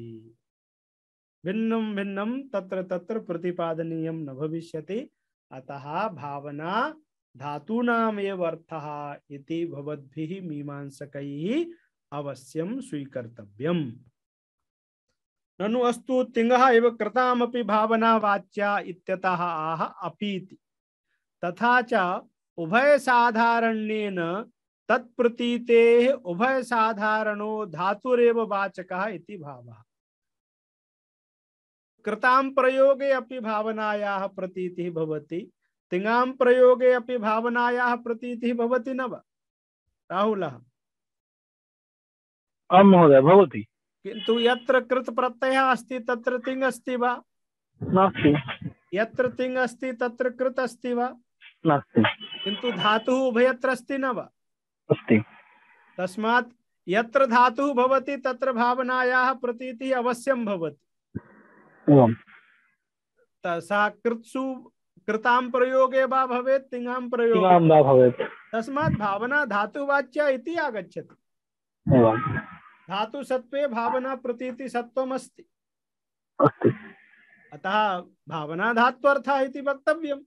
भिन्नं भिन्नं तत्र तत्र प्रतिपादनीयं न भविष्यति अतः भावना धातूनाथ मीमांसक अवश्य स्वीकर्तव्य नु ननु अस्तु तिंग एव कृता भावना वाच्या आह अपीति तथा च साधारण तत्प्रतीते उभय साधारण धातुरव वाचक भाव कृता प्रयोगे अभी भावनाया प्रतीति तिंगाम प्रयोगे अपनी भावनाया प्रतीति भवती न राहुल राहुलः
आं महोदय भवति
किन्तु यत्र कृतप्रत्ययः अस्ति तत्र तिंग अस्ति वा नास्ति यत्र तिंग अस्ति तत्र कृत अस्ति वा नास्ति किन्तु धातुः उभयत्र अस्ति न वा अस्ति तस्मात् यत्र धातु भवति तत्र भावनायाः प्रतीति अवश्यं भवति सा कृत्सु कृताम प्रयोगे वा भवेत तिंगाम प्रयोग तस्मात भावना धातुवाच्य इति आगच्छति धातु सत्वे भावना प्रतीति सत्वमस्ति
अतः भावना धात्वर्थः इति वक्तव्यम्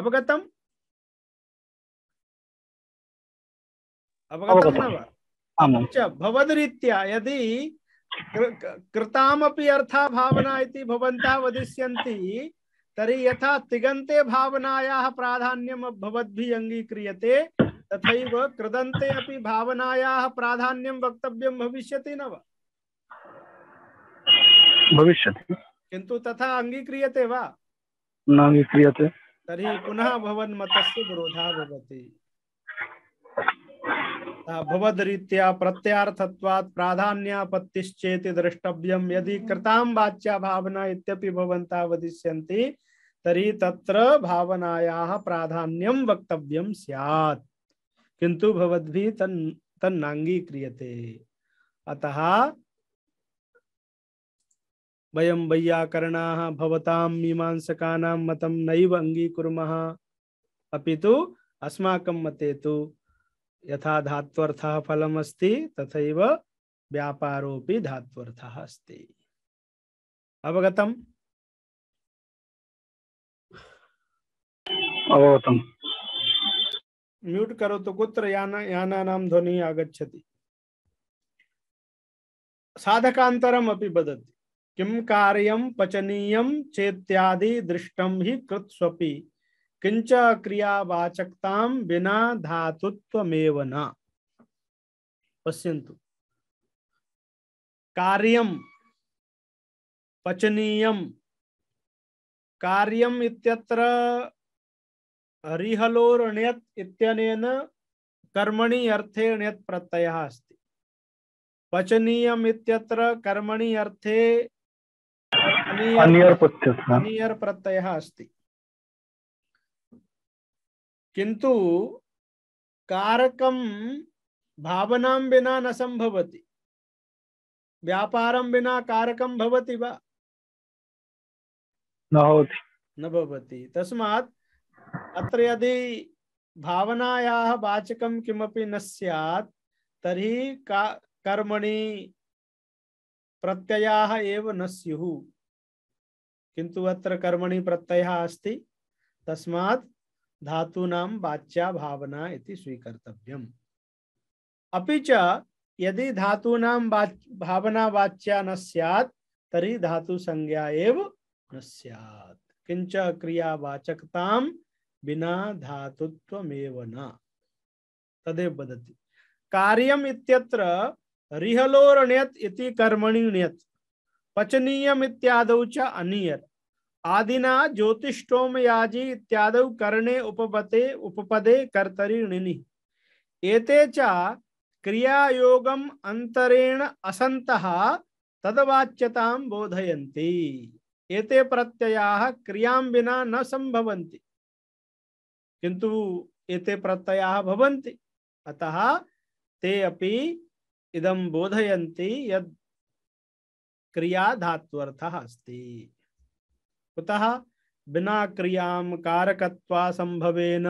अवगतम् अवगतं
न
वा भवद्रीत्या
यदि कृतामपि अर्थ इति भवन्तः वदिष्यन्ति तर्हि यथा तिगन्ते भावनायाः प्राधान्यम् भवद्भिः अङ्गीक्रियते तथैव कृदन्ते अपि भावनायाः प्राधान्यं वक्तव्यं भविष्यति न वा भविष्यति किन्तु तथा अङ्गीक्रियते वा
न अङ्गीक्रियते
तर्हि पुनः भवन्मतस्य विरोधः भवति भवदरीत्या प्रत्यार्थत्वात् प्राधान्यापत्तिश्चेति द्रष्टव्यं यदि हम्म। कृतां वाच्या भावना इत्यपि भवन्ता वदिष्यन्ति तर्हि तत्र भावनायाः प्राधान्यं वक्तव्यं स्यात् किन्तु भवद्भिः तन् तन्नाङ्गीक्रियते अतः वयं वैयाकरणाः भवतां मीमांसकानां मतं नैव अङ्गीकुर्मः अपि तु अस्माकं मते तु यथा धात्वर्थ फलम अस्ति तथैव
व्यापारोऽपि धात्वर्थ अस्ति अवगतम
अवगतम म्यूट करो तो कुत्र याना नाम ध्वनि आगच्छति साधकांतरम अपि वदति किम कार्यम पचनीयम चेत्यादि दृष्टं हि कृत्स्वपि किंच क्रियावाचकता बिना
धातुत्वमेव न पश्यंतु कार्य पचनीय कार्य हरिहलोरण्यन
कर्मणि अर्थे ण्यत् प्रत्यय अस्त पचनीय कर्मणि अर्थे अनियर
प्रत्ययः अस्ति किंतु कारकम भावना विना न संभवती व्यापार विना कारकम भवति वा
न होती
न भवति तस्मात् अत्र यदि भावनायाः वाचकं किमपि न स्यात् तर्हि का कर्मणि प्रत्ययाः एव न स्युः किन्तु अत्र कर्मणि प्रत्ययः अस्ति तस्मात् धातूनां वाच्या भावना इति स्वीकर्तव्यम् अपि च यदि धातूनां भावना वाच्या न स्यात् तर्हि धातुसंज्ञा एव न स्यात् किञ्च क्रियावाचकतां बिना धातुत्वमेव न तदेव वदति कार्यम् इत्यत्र रिहलोरणेत् इति कर्मणि नियत् पचनीयम् इत्यादौ च अनियत् आदिना ज्योतिषोम याजी इत्याद करणे उपपते उपपदे कर्तरी निनि एते च क्रियायोगम अंतरेण असंत तदवाच्यता बोधयती एते प्रत्यया क्रियां विना न संभवन्ति किंतु एते प्रत्यया भवन्ति अतः ते अपि इदं बोधयन्ति यद् क्रिया धात्वर्थः अस्ति कुतः बिना क्रियाम कारकत्वा संभवेन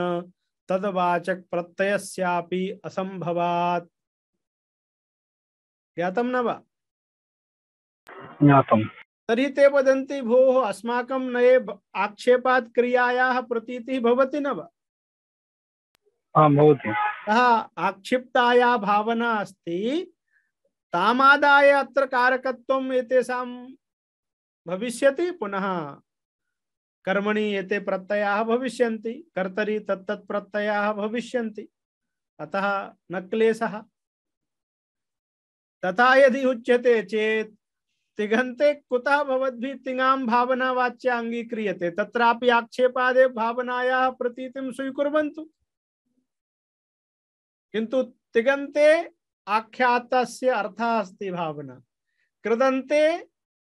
तदवाचक प्रत्ययस्यापि असंभवात् ज्ञातम् न वा ज्ञातम् तर्हि ते वदन्ति भोः अस्माकं नये आक्षेपात् क्रियायाः प्रतीतिः भवति न वा
आम् भवति अतः
आक्षिप्ताया भावना अस्ति तामादाय अत्र कारकत्वम् एतेषां भविष्यति पुनः कर्मणि एते प्रत्ययाः भविष्य कर्तरी तत्त प्रत्ययाः भविष्य अतः न क्लेश तथा यदि उच्यते चेत तिघंते कुतः भवद्भि तिङाम भावना वाच्या अंगीक्रियते तत्रापि आक्षेपादे भावनाया प्रतीतिं स्वीकुर्वन्तु किंतु तिगंते आख्यातस्य अर्थः अस्ति भावना कृदन्ते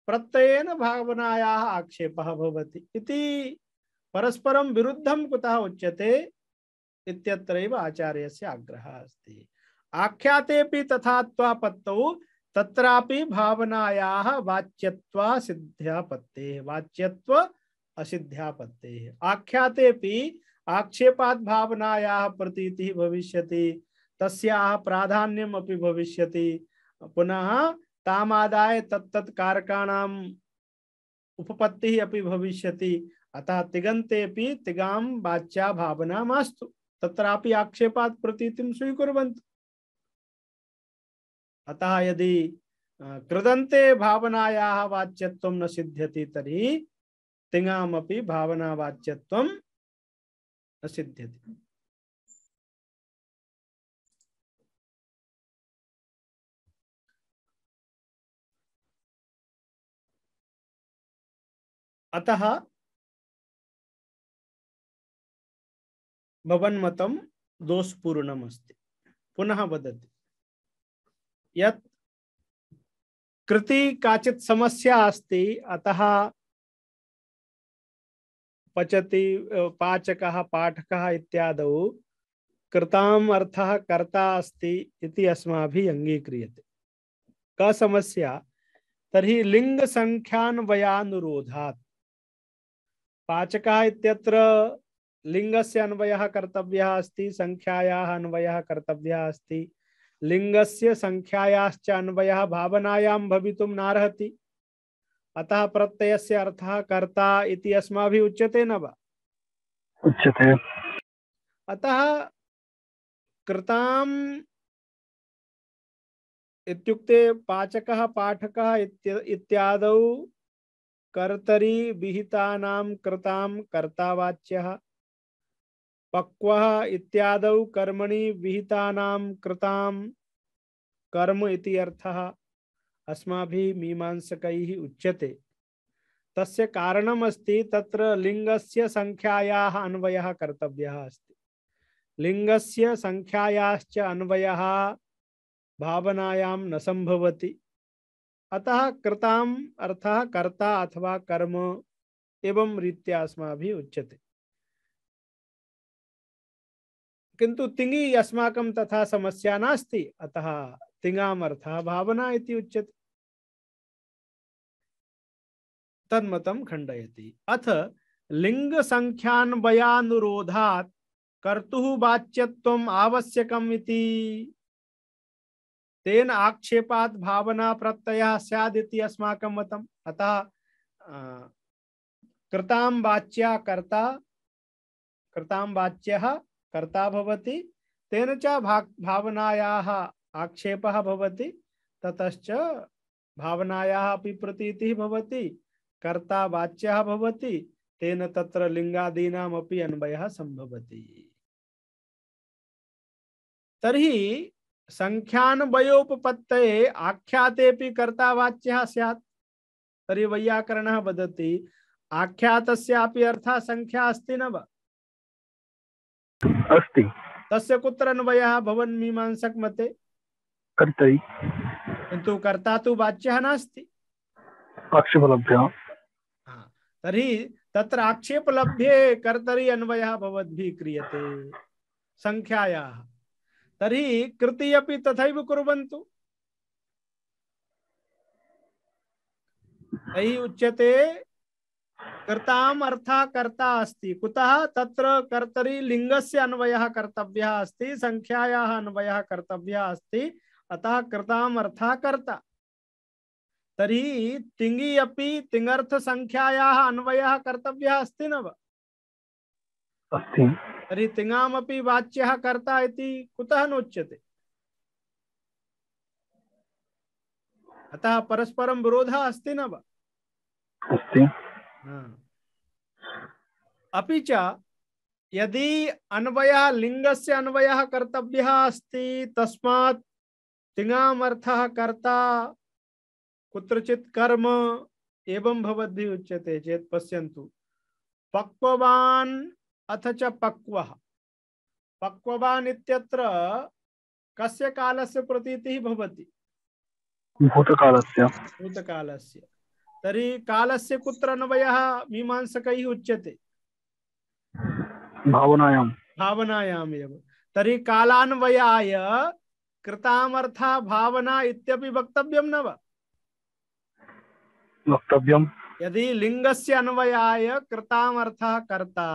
प्रत्ययन भावनाया आक्षेप इति परस्परं विरुद्धं कुतः उच्यते आचार्य से आग्रह अस्त आख्यातेपि तथात्वापत्तौ तत्रापि भावनाया वाच्यत्वा सिद्ध्यापत्ते वाच्यत्व असिध्यापत्ते आख्यातेपि आक्षेपात् भावनाया प्रतीति भविष्य तस्या प्राधान्यम भविष्य पुनः तामादाय तत्त कारकाणाम उपपत्ति अपि भविष्य अतः तिगंते तिगाम बाच्या भावना मास्तु तत्रापि आक्षेपात प्रतीति स्वीकुर अतः यदि कृदंते भावनाया वाच्यत्व न सिद्ध्यति तरी तिंगाम
भावना वाच्यत्व न सिद्ध्यति अतः भवन्मतं दोषपूर्णमस्ति पुनः वदति यत्
कृति काचित् समस्या अस्ति अतः पचति पाचक पाठक इत्याद कृताम् अर्थः कर्ता अस्ति इति अस्माभिः अङ्गीक्रियते का समस्या तर्हि लिङ्गसङ्ख्यान्वयानुरोधात् पाचकः इत्यत्र लिङ्गस्य अन्वयः कर्तव्यः अस्ति अन्वय अन्वयः कर्तव्यः अस्ति से संख्या अन्वयः भावनायां भवितुं नार्हति अतः प्रत्ययस्य अर्थः कर्ता इति
अस्माभिः उच्यते न वा उच्यते अतः कृताम् इत्युक्ते पाचकः पाठकः इत्यादौ कर्तरी विहितानां
कृतां कर्तावाच्यः पक्वः इत्यादौ कर्मणि विहितानां कृतां कर्म इति अर्थः अस्माभिः मीमांसकैः उच्यते तस्य कारणमस्ति तत्र लिङ्गस्य संख्यायाः अन्वयः कर्तव्यः अस्ति लिङ्गस्य संख्यायाश्च अन्वयः भावनायां न संभवति
अतः कृताम अर्थ कर्ता अथवा कर्म एवं रीत्या भी उच्यते किंतु
तिङि अस्माकं तथा समस्या नास्ति अतः तिंगाम अर्थः भावना इति उच्यते
तन्मतं खण्डयति अथ लिङ्गसङ्ख्यान्वयानुरोधात् कर्तुः वाच्यत्वम्
आवश्यकम् इति तेन आक्षेपात भावना प्रत्यय सैदिति अस्माकं मतम अतः कृता वाच्या कर्ता कृताम वाच्य कर्ता भवति तेन च भावनायाः आक्षेपः भवति ततश्च भावनायाः अपि कर्ता वाच्यः भवति तेन तत्र लिङ्गादीनामपि अन्वयः सम्भवति तर्हि संख्यान्वयोपपत्त आख्याते कर्तावाच्य सैत् तरी वैयाकरण वजति आख्यात अर्थ संख्या अस्त न अस्ति तस्य कुत्र अन्वयः भवन् मीमांसक मते कर्तरि किन्तु कर्ता तु वाच्यः नास्ति
आक्षेपलभ्यः
तर्हि तत्र आक्षेपलभ्ये कर्तरि अन्वयः भवद्भिः क्रियते संख्यायाः तरी कृति अपि तथा कुर्वन्तु तैः उच्यते कर्ताम अर्थः कर्ता अस्ति कुतः तत्र लिंग से अन्वयः कर्तव्यः अस्ति संख्यायाः अन्वयः कर्तव्यः अस्ति अतः कृता अर्थः कर्ता तरी तिंगी अपि तिङर्थसङ्ख्यायाः अन्वयः कर्तव्यः अस्ति न अस्ति रितिङामपि वाच्यः कर्ता इति कुतः नोच्यते अतः परस्परं विरोधः अस्ति न वा अपि च यदि अन्वयः लिङ्गस्य अन्वयः कर्तव्यः अस्ति तस्मात् तिङामर्थः कर्ता कुत्रचित् कर्म एवं भवद्भिः उच्यते चेत् पश्यन्तु पक्ववान् अथ च पक्व पक्वान इत्यत्र कस्य कालस्य प्रतीतिः भवति
भूतकालस्य
भूतकालस्य तर्हि कालस्य कुत्र अन्वयः मीमांसकैः उच्यते भावनायां भावनायाम् एव तर्हि कालान्वयाय कृतामर्था भावना इत्यपि वक्तव्यं न वा वक्तव्यं यदि लिङ्गस्य अन्वयाय कृतामर्थः कर्ता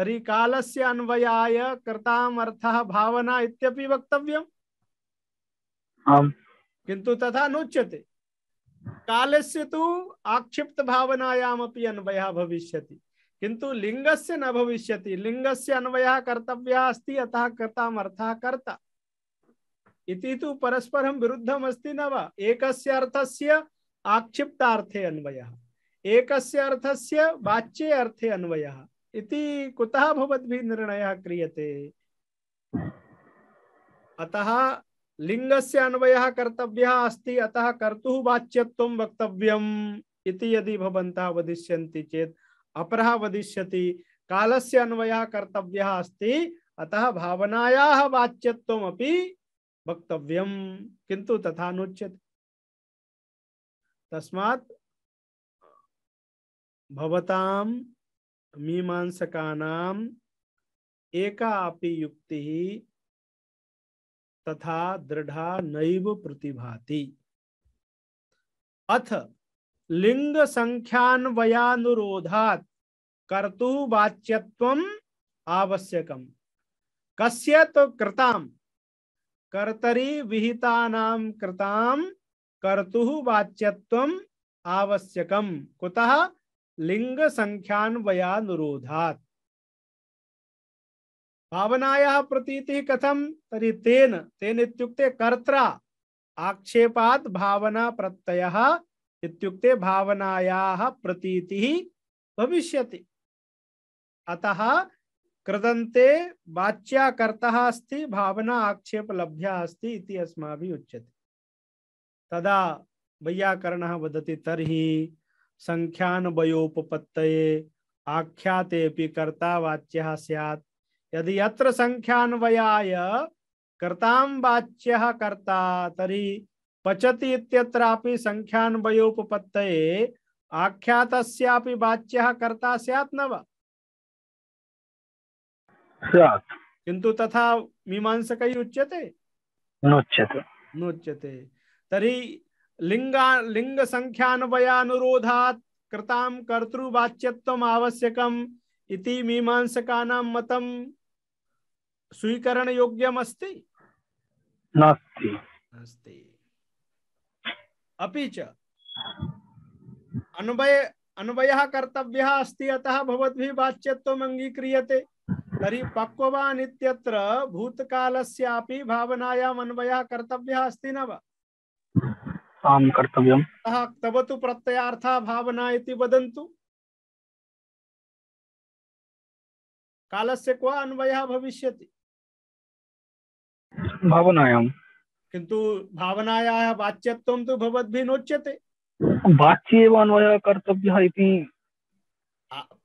तरी काल से अन्वयाय कृतामर्थः भावना इत्यपि वक्तव्य किंतु तथा नोच्यते से तो आक्षिप्त अन्वय भविष्य किंतु लिंग से न लिंग से अन्वय कर्तव्य अस्त अतः कर्तामर्थः कर्ता इति तु परस्परं विरुद्धम् अस्ति न वा एकस्य अर्थस्य आक्षिप्तार्थे अन्वयः एकस्य अर्थस्य वाच्ये अर्थे अन्वयः इति कुतः भवद्भिः निर्णयः क्रियते अतः लिङ्गस्य अन्वयः कर्तव्यः अस्ति अतः कर्तुः वाच्यत्वं वक्तव्यम् इति यदि भवन्तः वदिष्यन्ति चेत् अपरः वदिष्यति कालस्य अन्वयः कर्तव्यः अस्ति अतः भावनायाः
वाच्यत्वमपि वक्तव्यं किन्तु तथा नोच्यते तस्मात् भवतां मीमांसकानाम एका युक्ति ही
तथा दृढ़ा नैव प्रतिभाति अथ लिंग संख्यान्वयानुरोधात कर्तु वाच्यत्वम आवश्यकम कस्य तो कृताम कर्तरी विहितानाम कृताम कर्तु वाच्यत्वम आवश्यकम कुतः लिंग संख्यान्वयानुरोधात् भावनाया प्रतीति कथम तरी तेन तेन इत्युक्ते कर्त्रा आक्षेपात भावना प्रत्ययः इत्युक्ते भावनायाः प्रतीतिः भविष्यति अतः कृदन्ते वाच्या कर्ता अस्ति भावना आक्षेप लभ्या अस्ति इति अस्माभिः उच्यते तदा वैयाकरणः वदति तर्हि संख्यान्वयोपत्त आख्याते कर्ता वाच्य सैत् यदि अत्र संख्यान्वयाय कर्ताम वाच्य कर्ता तरी पचति इत्यत्रापि संख्यान्वयोपपत्तये आख्यातस्यापि वाच्यः कर्ता स्यात् न वा स्यात् किन्तु तथा मीमांसकैः उच्यते नोच्यते नोच्यते तर्हि लिंगा लिंग संख्यान्वयानुरोधात कृताम कर्तृवाच्यत्व आवश्यकम इति मीमांसका नाम मतम स्वीकरण योग्यम अस्ति नास्ति नास्ति अपि च अन्वय अन्वयः कर्तव्यः अस्ति अतः भवद्भिः वाच्यत्वम् अङ्गीक्रियते तर्हि पक्ववान् इत्यत्र भूतकालस्यापि भावनायाम् अन्वयः कर्तव्यः अस्ति न वा
ताम कर्तव्यम
तब तो प्रत्ययार्था भावना इति वदन्तु कालस्य क्वा अन्वयः भविष्यति
नोच्यते
एव इति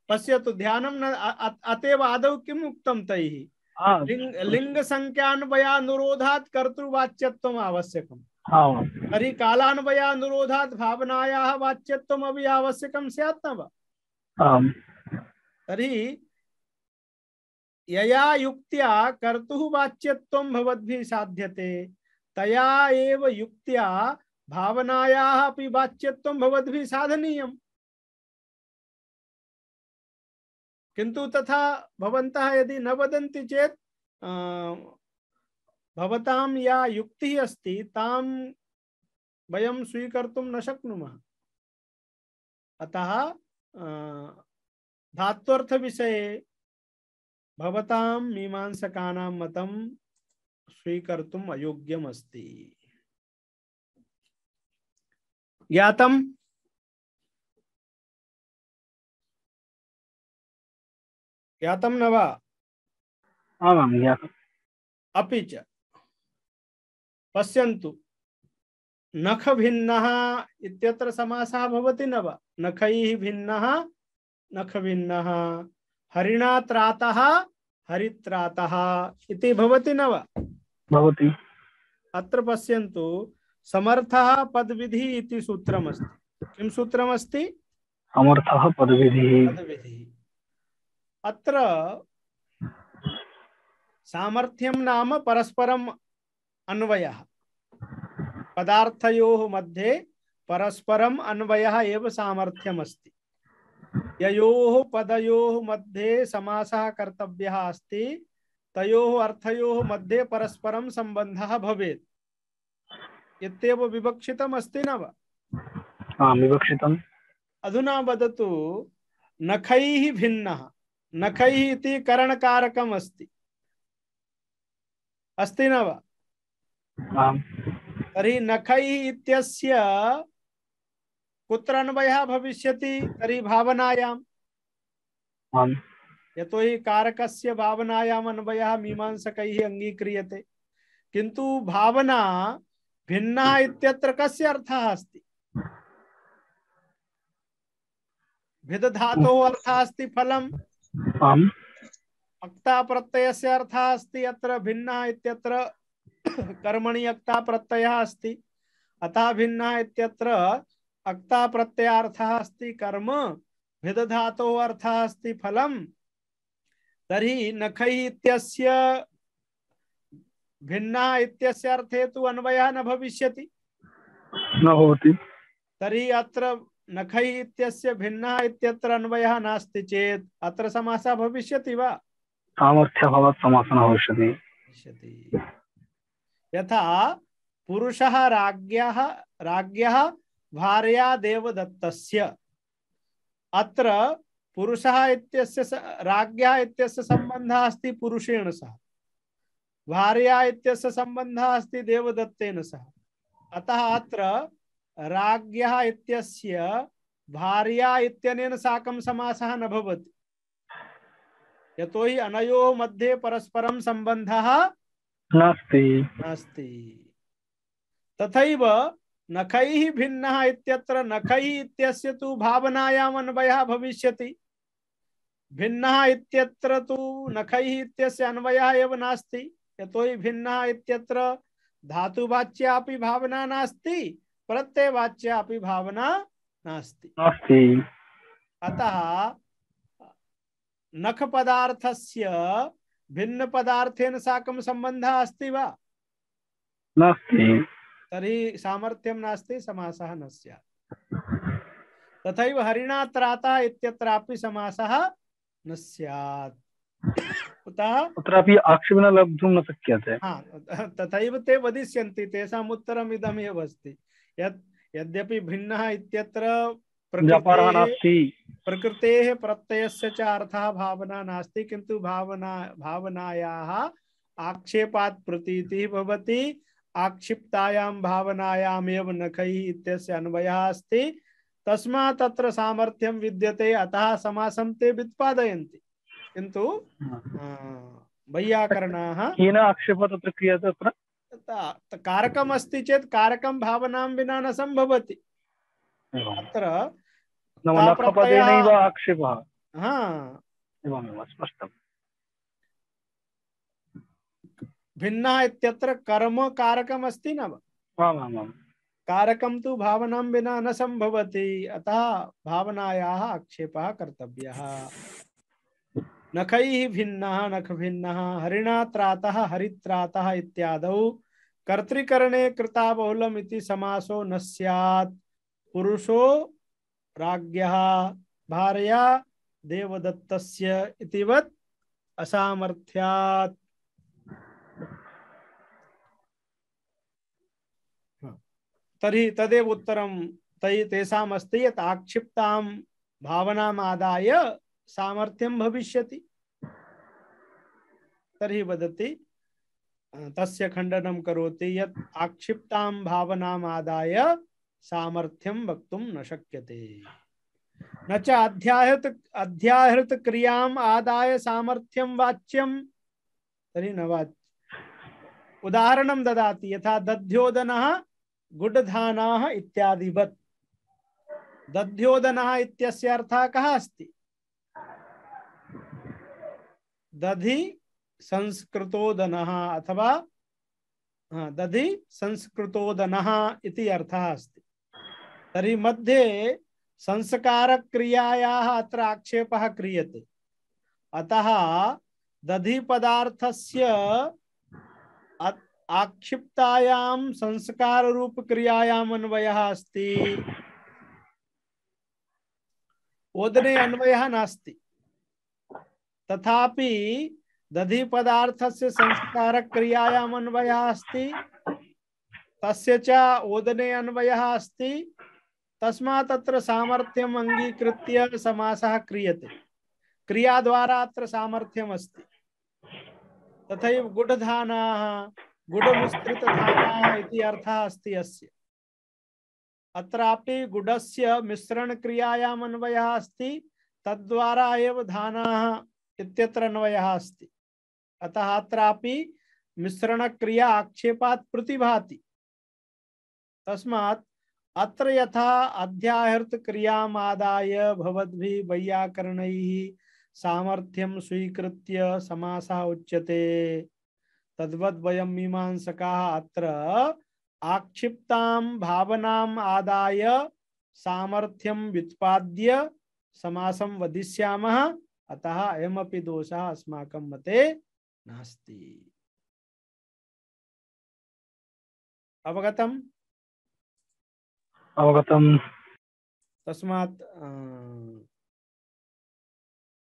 पश्यतु न अतएव आदौ किम् उक्तं तैः लिङ्गसङ्ख्यान्वयानुरोधात् कर्तृवाच्यत्वम् आवश्यकम् हाँ। तरी कालान्वया अनुरोधात् भावनायाः वाच्यत्वम् अपि आवश्यकं स्यात् न वा तर्हि यया युक्त्या कर्तुः वाच्यत्वं भवद्भिः साध्यते तया एव युक्त्या भावनायाः
अपि वाच्यत्वं भवद्भिः साधनीयम् किन्तु तथा भवन्तः यदि न वदन्ति चेत्
भवताम या युक्तिः अस्ति ताम वयं स्वीकर्तुं न शक्नुमः अतः धात्वर्थ धात्वर्थविषये भवतां मीमांसकानां मतं
स्वीकर्तुम् अयोग्यम् अस्ति ज्ञातम् ज्ञातं न वा आमां ज्ञातम् अपि च पश्यन्तु नख भिन्नः
इत्यत्र समासः भवति न वा नखैः भिन्नः नख भिन्नः हरिणा त्रातः हरित्रातः इति भवति न वा भवति अत्र पश्यन्तु समर्थः पदविधि इति सूत्रमस्ति किं सूत्रमस्ति
समर्थः पदविधिः
अत्र सामर्थ्यं नाम परस्परम् अन्वय पदार्थयो मध्ये परस्परम अन्वय एव सामर्थ्यम यो पदयो मध्ये समासः कर्तव्य अस्त तयो अर्थयोः मध्ये परस्परं सम्बन्धः भवेत् इत्येव विवक्षितम् अस्ति न वा अधुना वदतु नखैः भिन्नः नखैः इति करणकारकम् अस्ति अस्ति न वा तर्हि नखैः इत्यस्य कुत्र अन्वयः भविष्यति तर्हि भावनायां यतोहि कारकस्य भावनायाम् अन्वयः मीमांसकैः अङ्गीक्रियते किंतु भावना भिन्ना इत्यत्र कस्य अर्थः अस्ति भिद धातोः अर्थः अस्ति फलम् अक्ता प्रत्ययस्य अर्थः अस्ति अत्र भिन्ना इत्यत्र कर्मणि अक्ता प्रत्यय अस्त अतः भिन्न अक्ता प्रत्ययार्थः अस्त कर्म भेद धातो अर्थ अस्त फल तरी नख भिन्ना इत्यस्य अर्थे तु अन्वयः न भविष्यति
न भवति
तर्हि अत्र नखैः इत्यस्य इत्यत्र अन्वयः नास्ति चेत् अत्र समासः भविष्यति वा
सामर्थ्यभवत् समासः भविष्यति
यथा पुरुषः राज्ञः राज्ञः भार्यादेव दत्तस्य अत्र पुरुषः इत्यस्य राज्ञः इत्यस्य सम्बन्धः अस्ति पुरुषेण सह भार्या इत्यस्य सम्बन्धः अस्ति देवदत्तेन सह अतः अत्र राज्ञः इत्यस्य भार्या इत्यनेन साकं समासः न भवति यतो हि अनयोः मध्ये परस्परं सम्बन्धः तथा
नख
तथैव नखैः भिन्नः इत्यत्र नखैः इत्यस्य तु भावनायाम् अन्वयः भविष्यति भिन्नः इत्यत्र तु नखैः इत्यस्य अन्वयः एव नास्ति भिन्नः इत्यत्र धातुवाच्यापि भावना नास्ति प्रत्ययवाच्यापि भावना नास्ति अतः नख पदार्थस्य भिन्न पदार्थेन साकं संबंध अस्ति वा नास्ति नास्ति समासः न स्यात् तथैव हरिणा त्रातः इत्यत्रापि समासः न स्यात्
लब्धुं न शक्यते हाँ,
तथैव ते वदिष्यन्ति तेषाम् उत्तरम् इदमेव अस्ति यत् यद्यपि भिन्नः इत्यत्र
प्रकृते
प्रत्यय से अर्थ भावना नास्ति किंतु भावना भावनाया आक्षेपा प्रतीति आक्षिप्तायां भावनायाम नखैः इत्यस्य अन्वयः अस्ति तस्मात् तत्र विद्यते अतः समासं ते व्युत्पादयन्ति किन्तु वैयाकरणाः
केन आक्षेपः
तत्र क्रियते अस्ति चेत् भावनां विना न सम्भवति अत्र न
आक्षेपः
हाँ। एवमेव स्पष्टम् इत्यत्र कर्म कारकम् अस्ति न कारकं तु भावनां विना न सम्भवति अतः भावनायाः आक्षेपः कर्तव्यः नखैः भिन्नः नखभिन्नः हरिणा त्रातः हरित्रातः इत्यादौ कर्तृकरणे कृता समासो न स्यात् पुरुषो राज्ञः भारया देवदत्तस्य इतिवत् असामर्थ्यात् तर्हि तदेव उत्तरं तै अस्ति यत् आक्षिप्ताम भावनामादाय सामर्थ्यं भविष्यति वदति तस्य खंडनम करोति यत् आक्षिप्तां भावनामादाय सामर्थ्यम वक्त न शक्यते न च अध्याहृत अध्याहृत क्रियाम आदाय सामर्थ्यम वाच्यम तरी न वाच्य उदाहरणम ददाति यथा दध्योदन गुडधान इत्यादिवत दध्योदन इत्यस्य अर्थः कः अस्ति दधि संस्कृतोदन अथवा हाँ दधि संस्कृतोदन अर्थ अर्थः अस्ति तरी मध्ये संस्कार क्रियायाः अत्र आक्षेपः क्रियते अतः दधि से आक्षिप्तायां संस्कार रूप क्रियायाम अन्वय अस्ति ओदने अन्वय नास्ति तथापि दधि पदार्थ से संस्कार क्रियायाम अन्वय अस्ति तस्य च ओदने अन्वय अस्ति तस्मा तत्र सामर्थ्यम अंगीकृत्य समासः क्रियते क्रिया द्वारा अत्र सामर्थ्यम अस्त तथा गुडधानाः गुडमिश्रितधानाः इति अर्थः अस्ति अस्य अत्रापि गुडस्य तद्वारा एव इत्यत्र अतः अत्रापि मिश्रणक्रिया आक्षेपात् प्रतिभाति तस्मात् अत्र यथा अध्याहृत क्रियामादाय भवद्भिः वैयाकरणैः सामर्थ्यं स्वीकृत्य समासः उच्यते तद्वद् वयं मीमांसकाः अत्र आक्षिप्तां भावनाम् आदाय सामर्थ्यं व्युत्पाद्य समासं वदिष्यामः
अतः अयमपि दोषः अस्माकं मते
नास्ति
अवगतम् अवगतम् तस्मात् अं,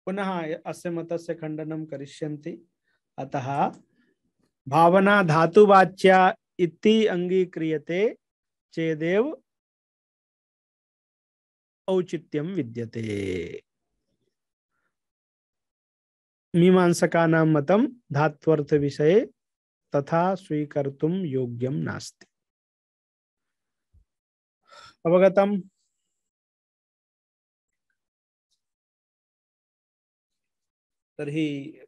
पुनः अस्य मतस्य खण्डनं करिष्यन्ति अतः भावना धातुवाच्या इति अङ्गीक्रियते चेदेव
औचित्यं विद्यते मीमांसकानां मतं धात्वर्थविषये तथा स्वीकर्तुं योग्यं नास्ति अवगतम तर्हि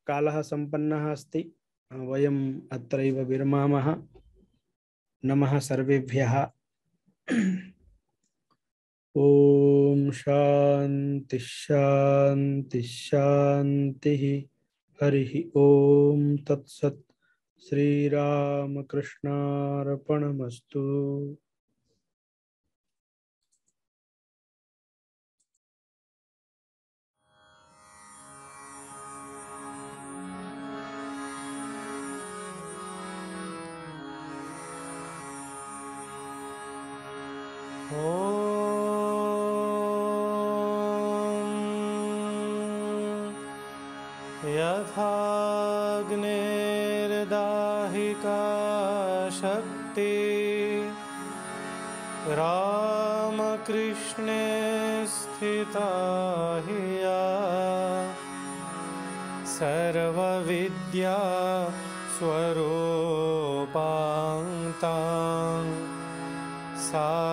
कालः सम्पन्नः अस्ति वयम्
अत्रैव विरमामः नमः सर्वेभ्यः ॐ शान्तिः शान्तिः शान्तिः हरिः ॐ तत्सत्
द्या स्वरोपांता सा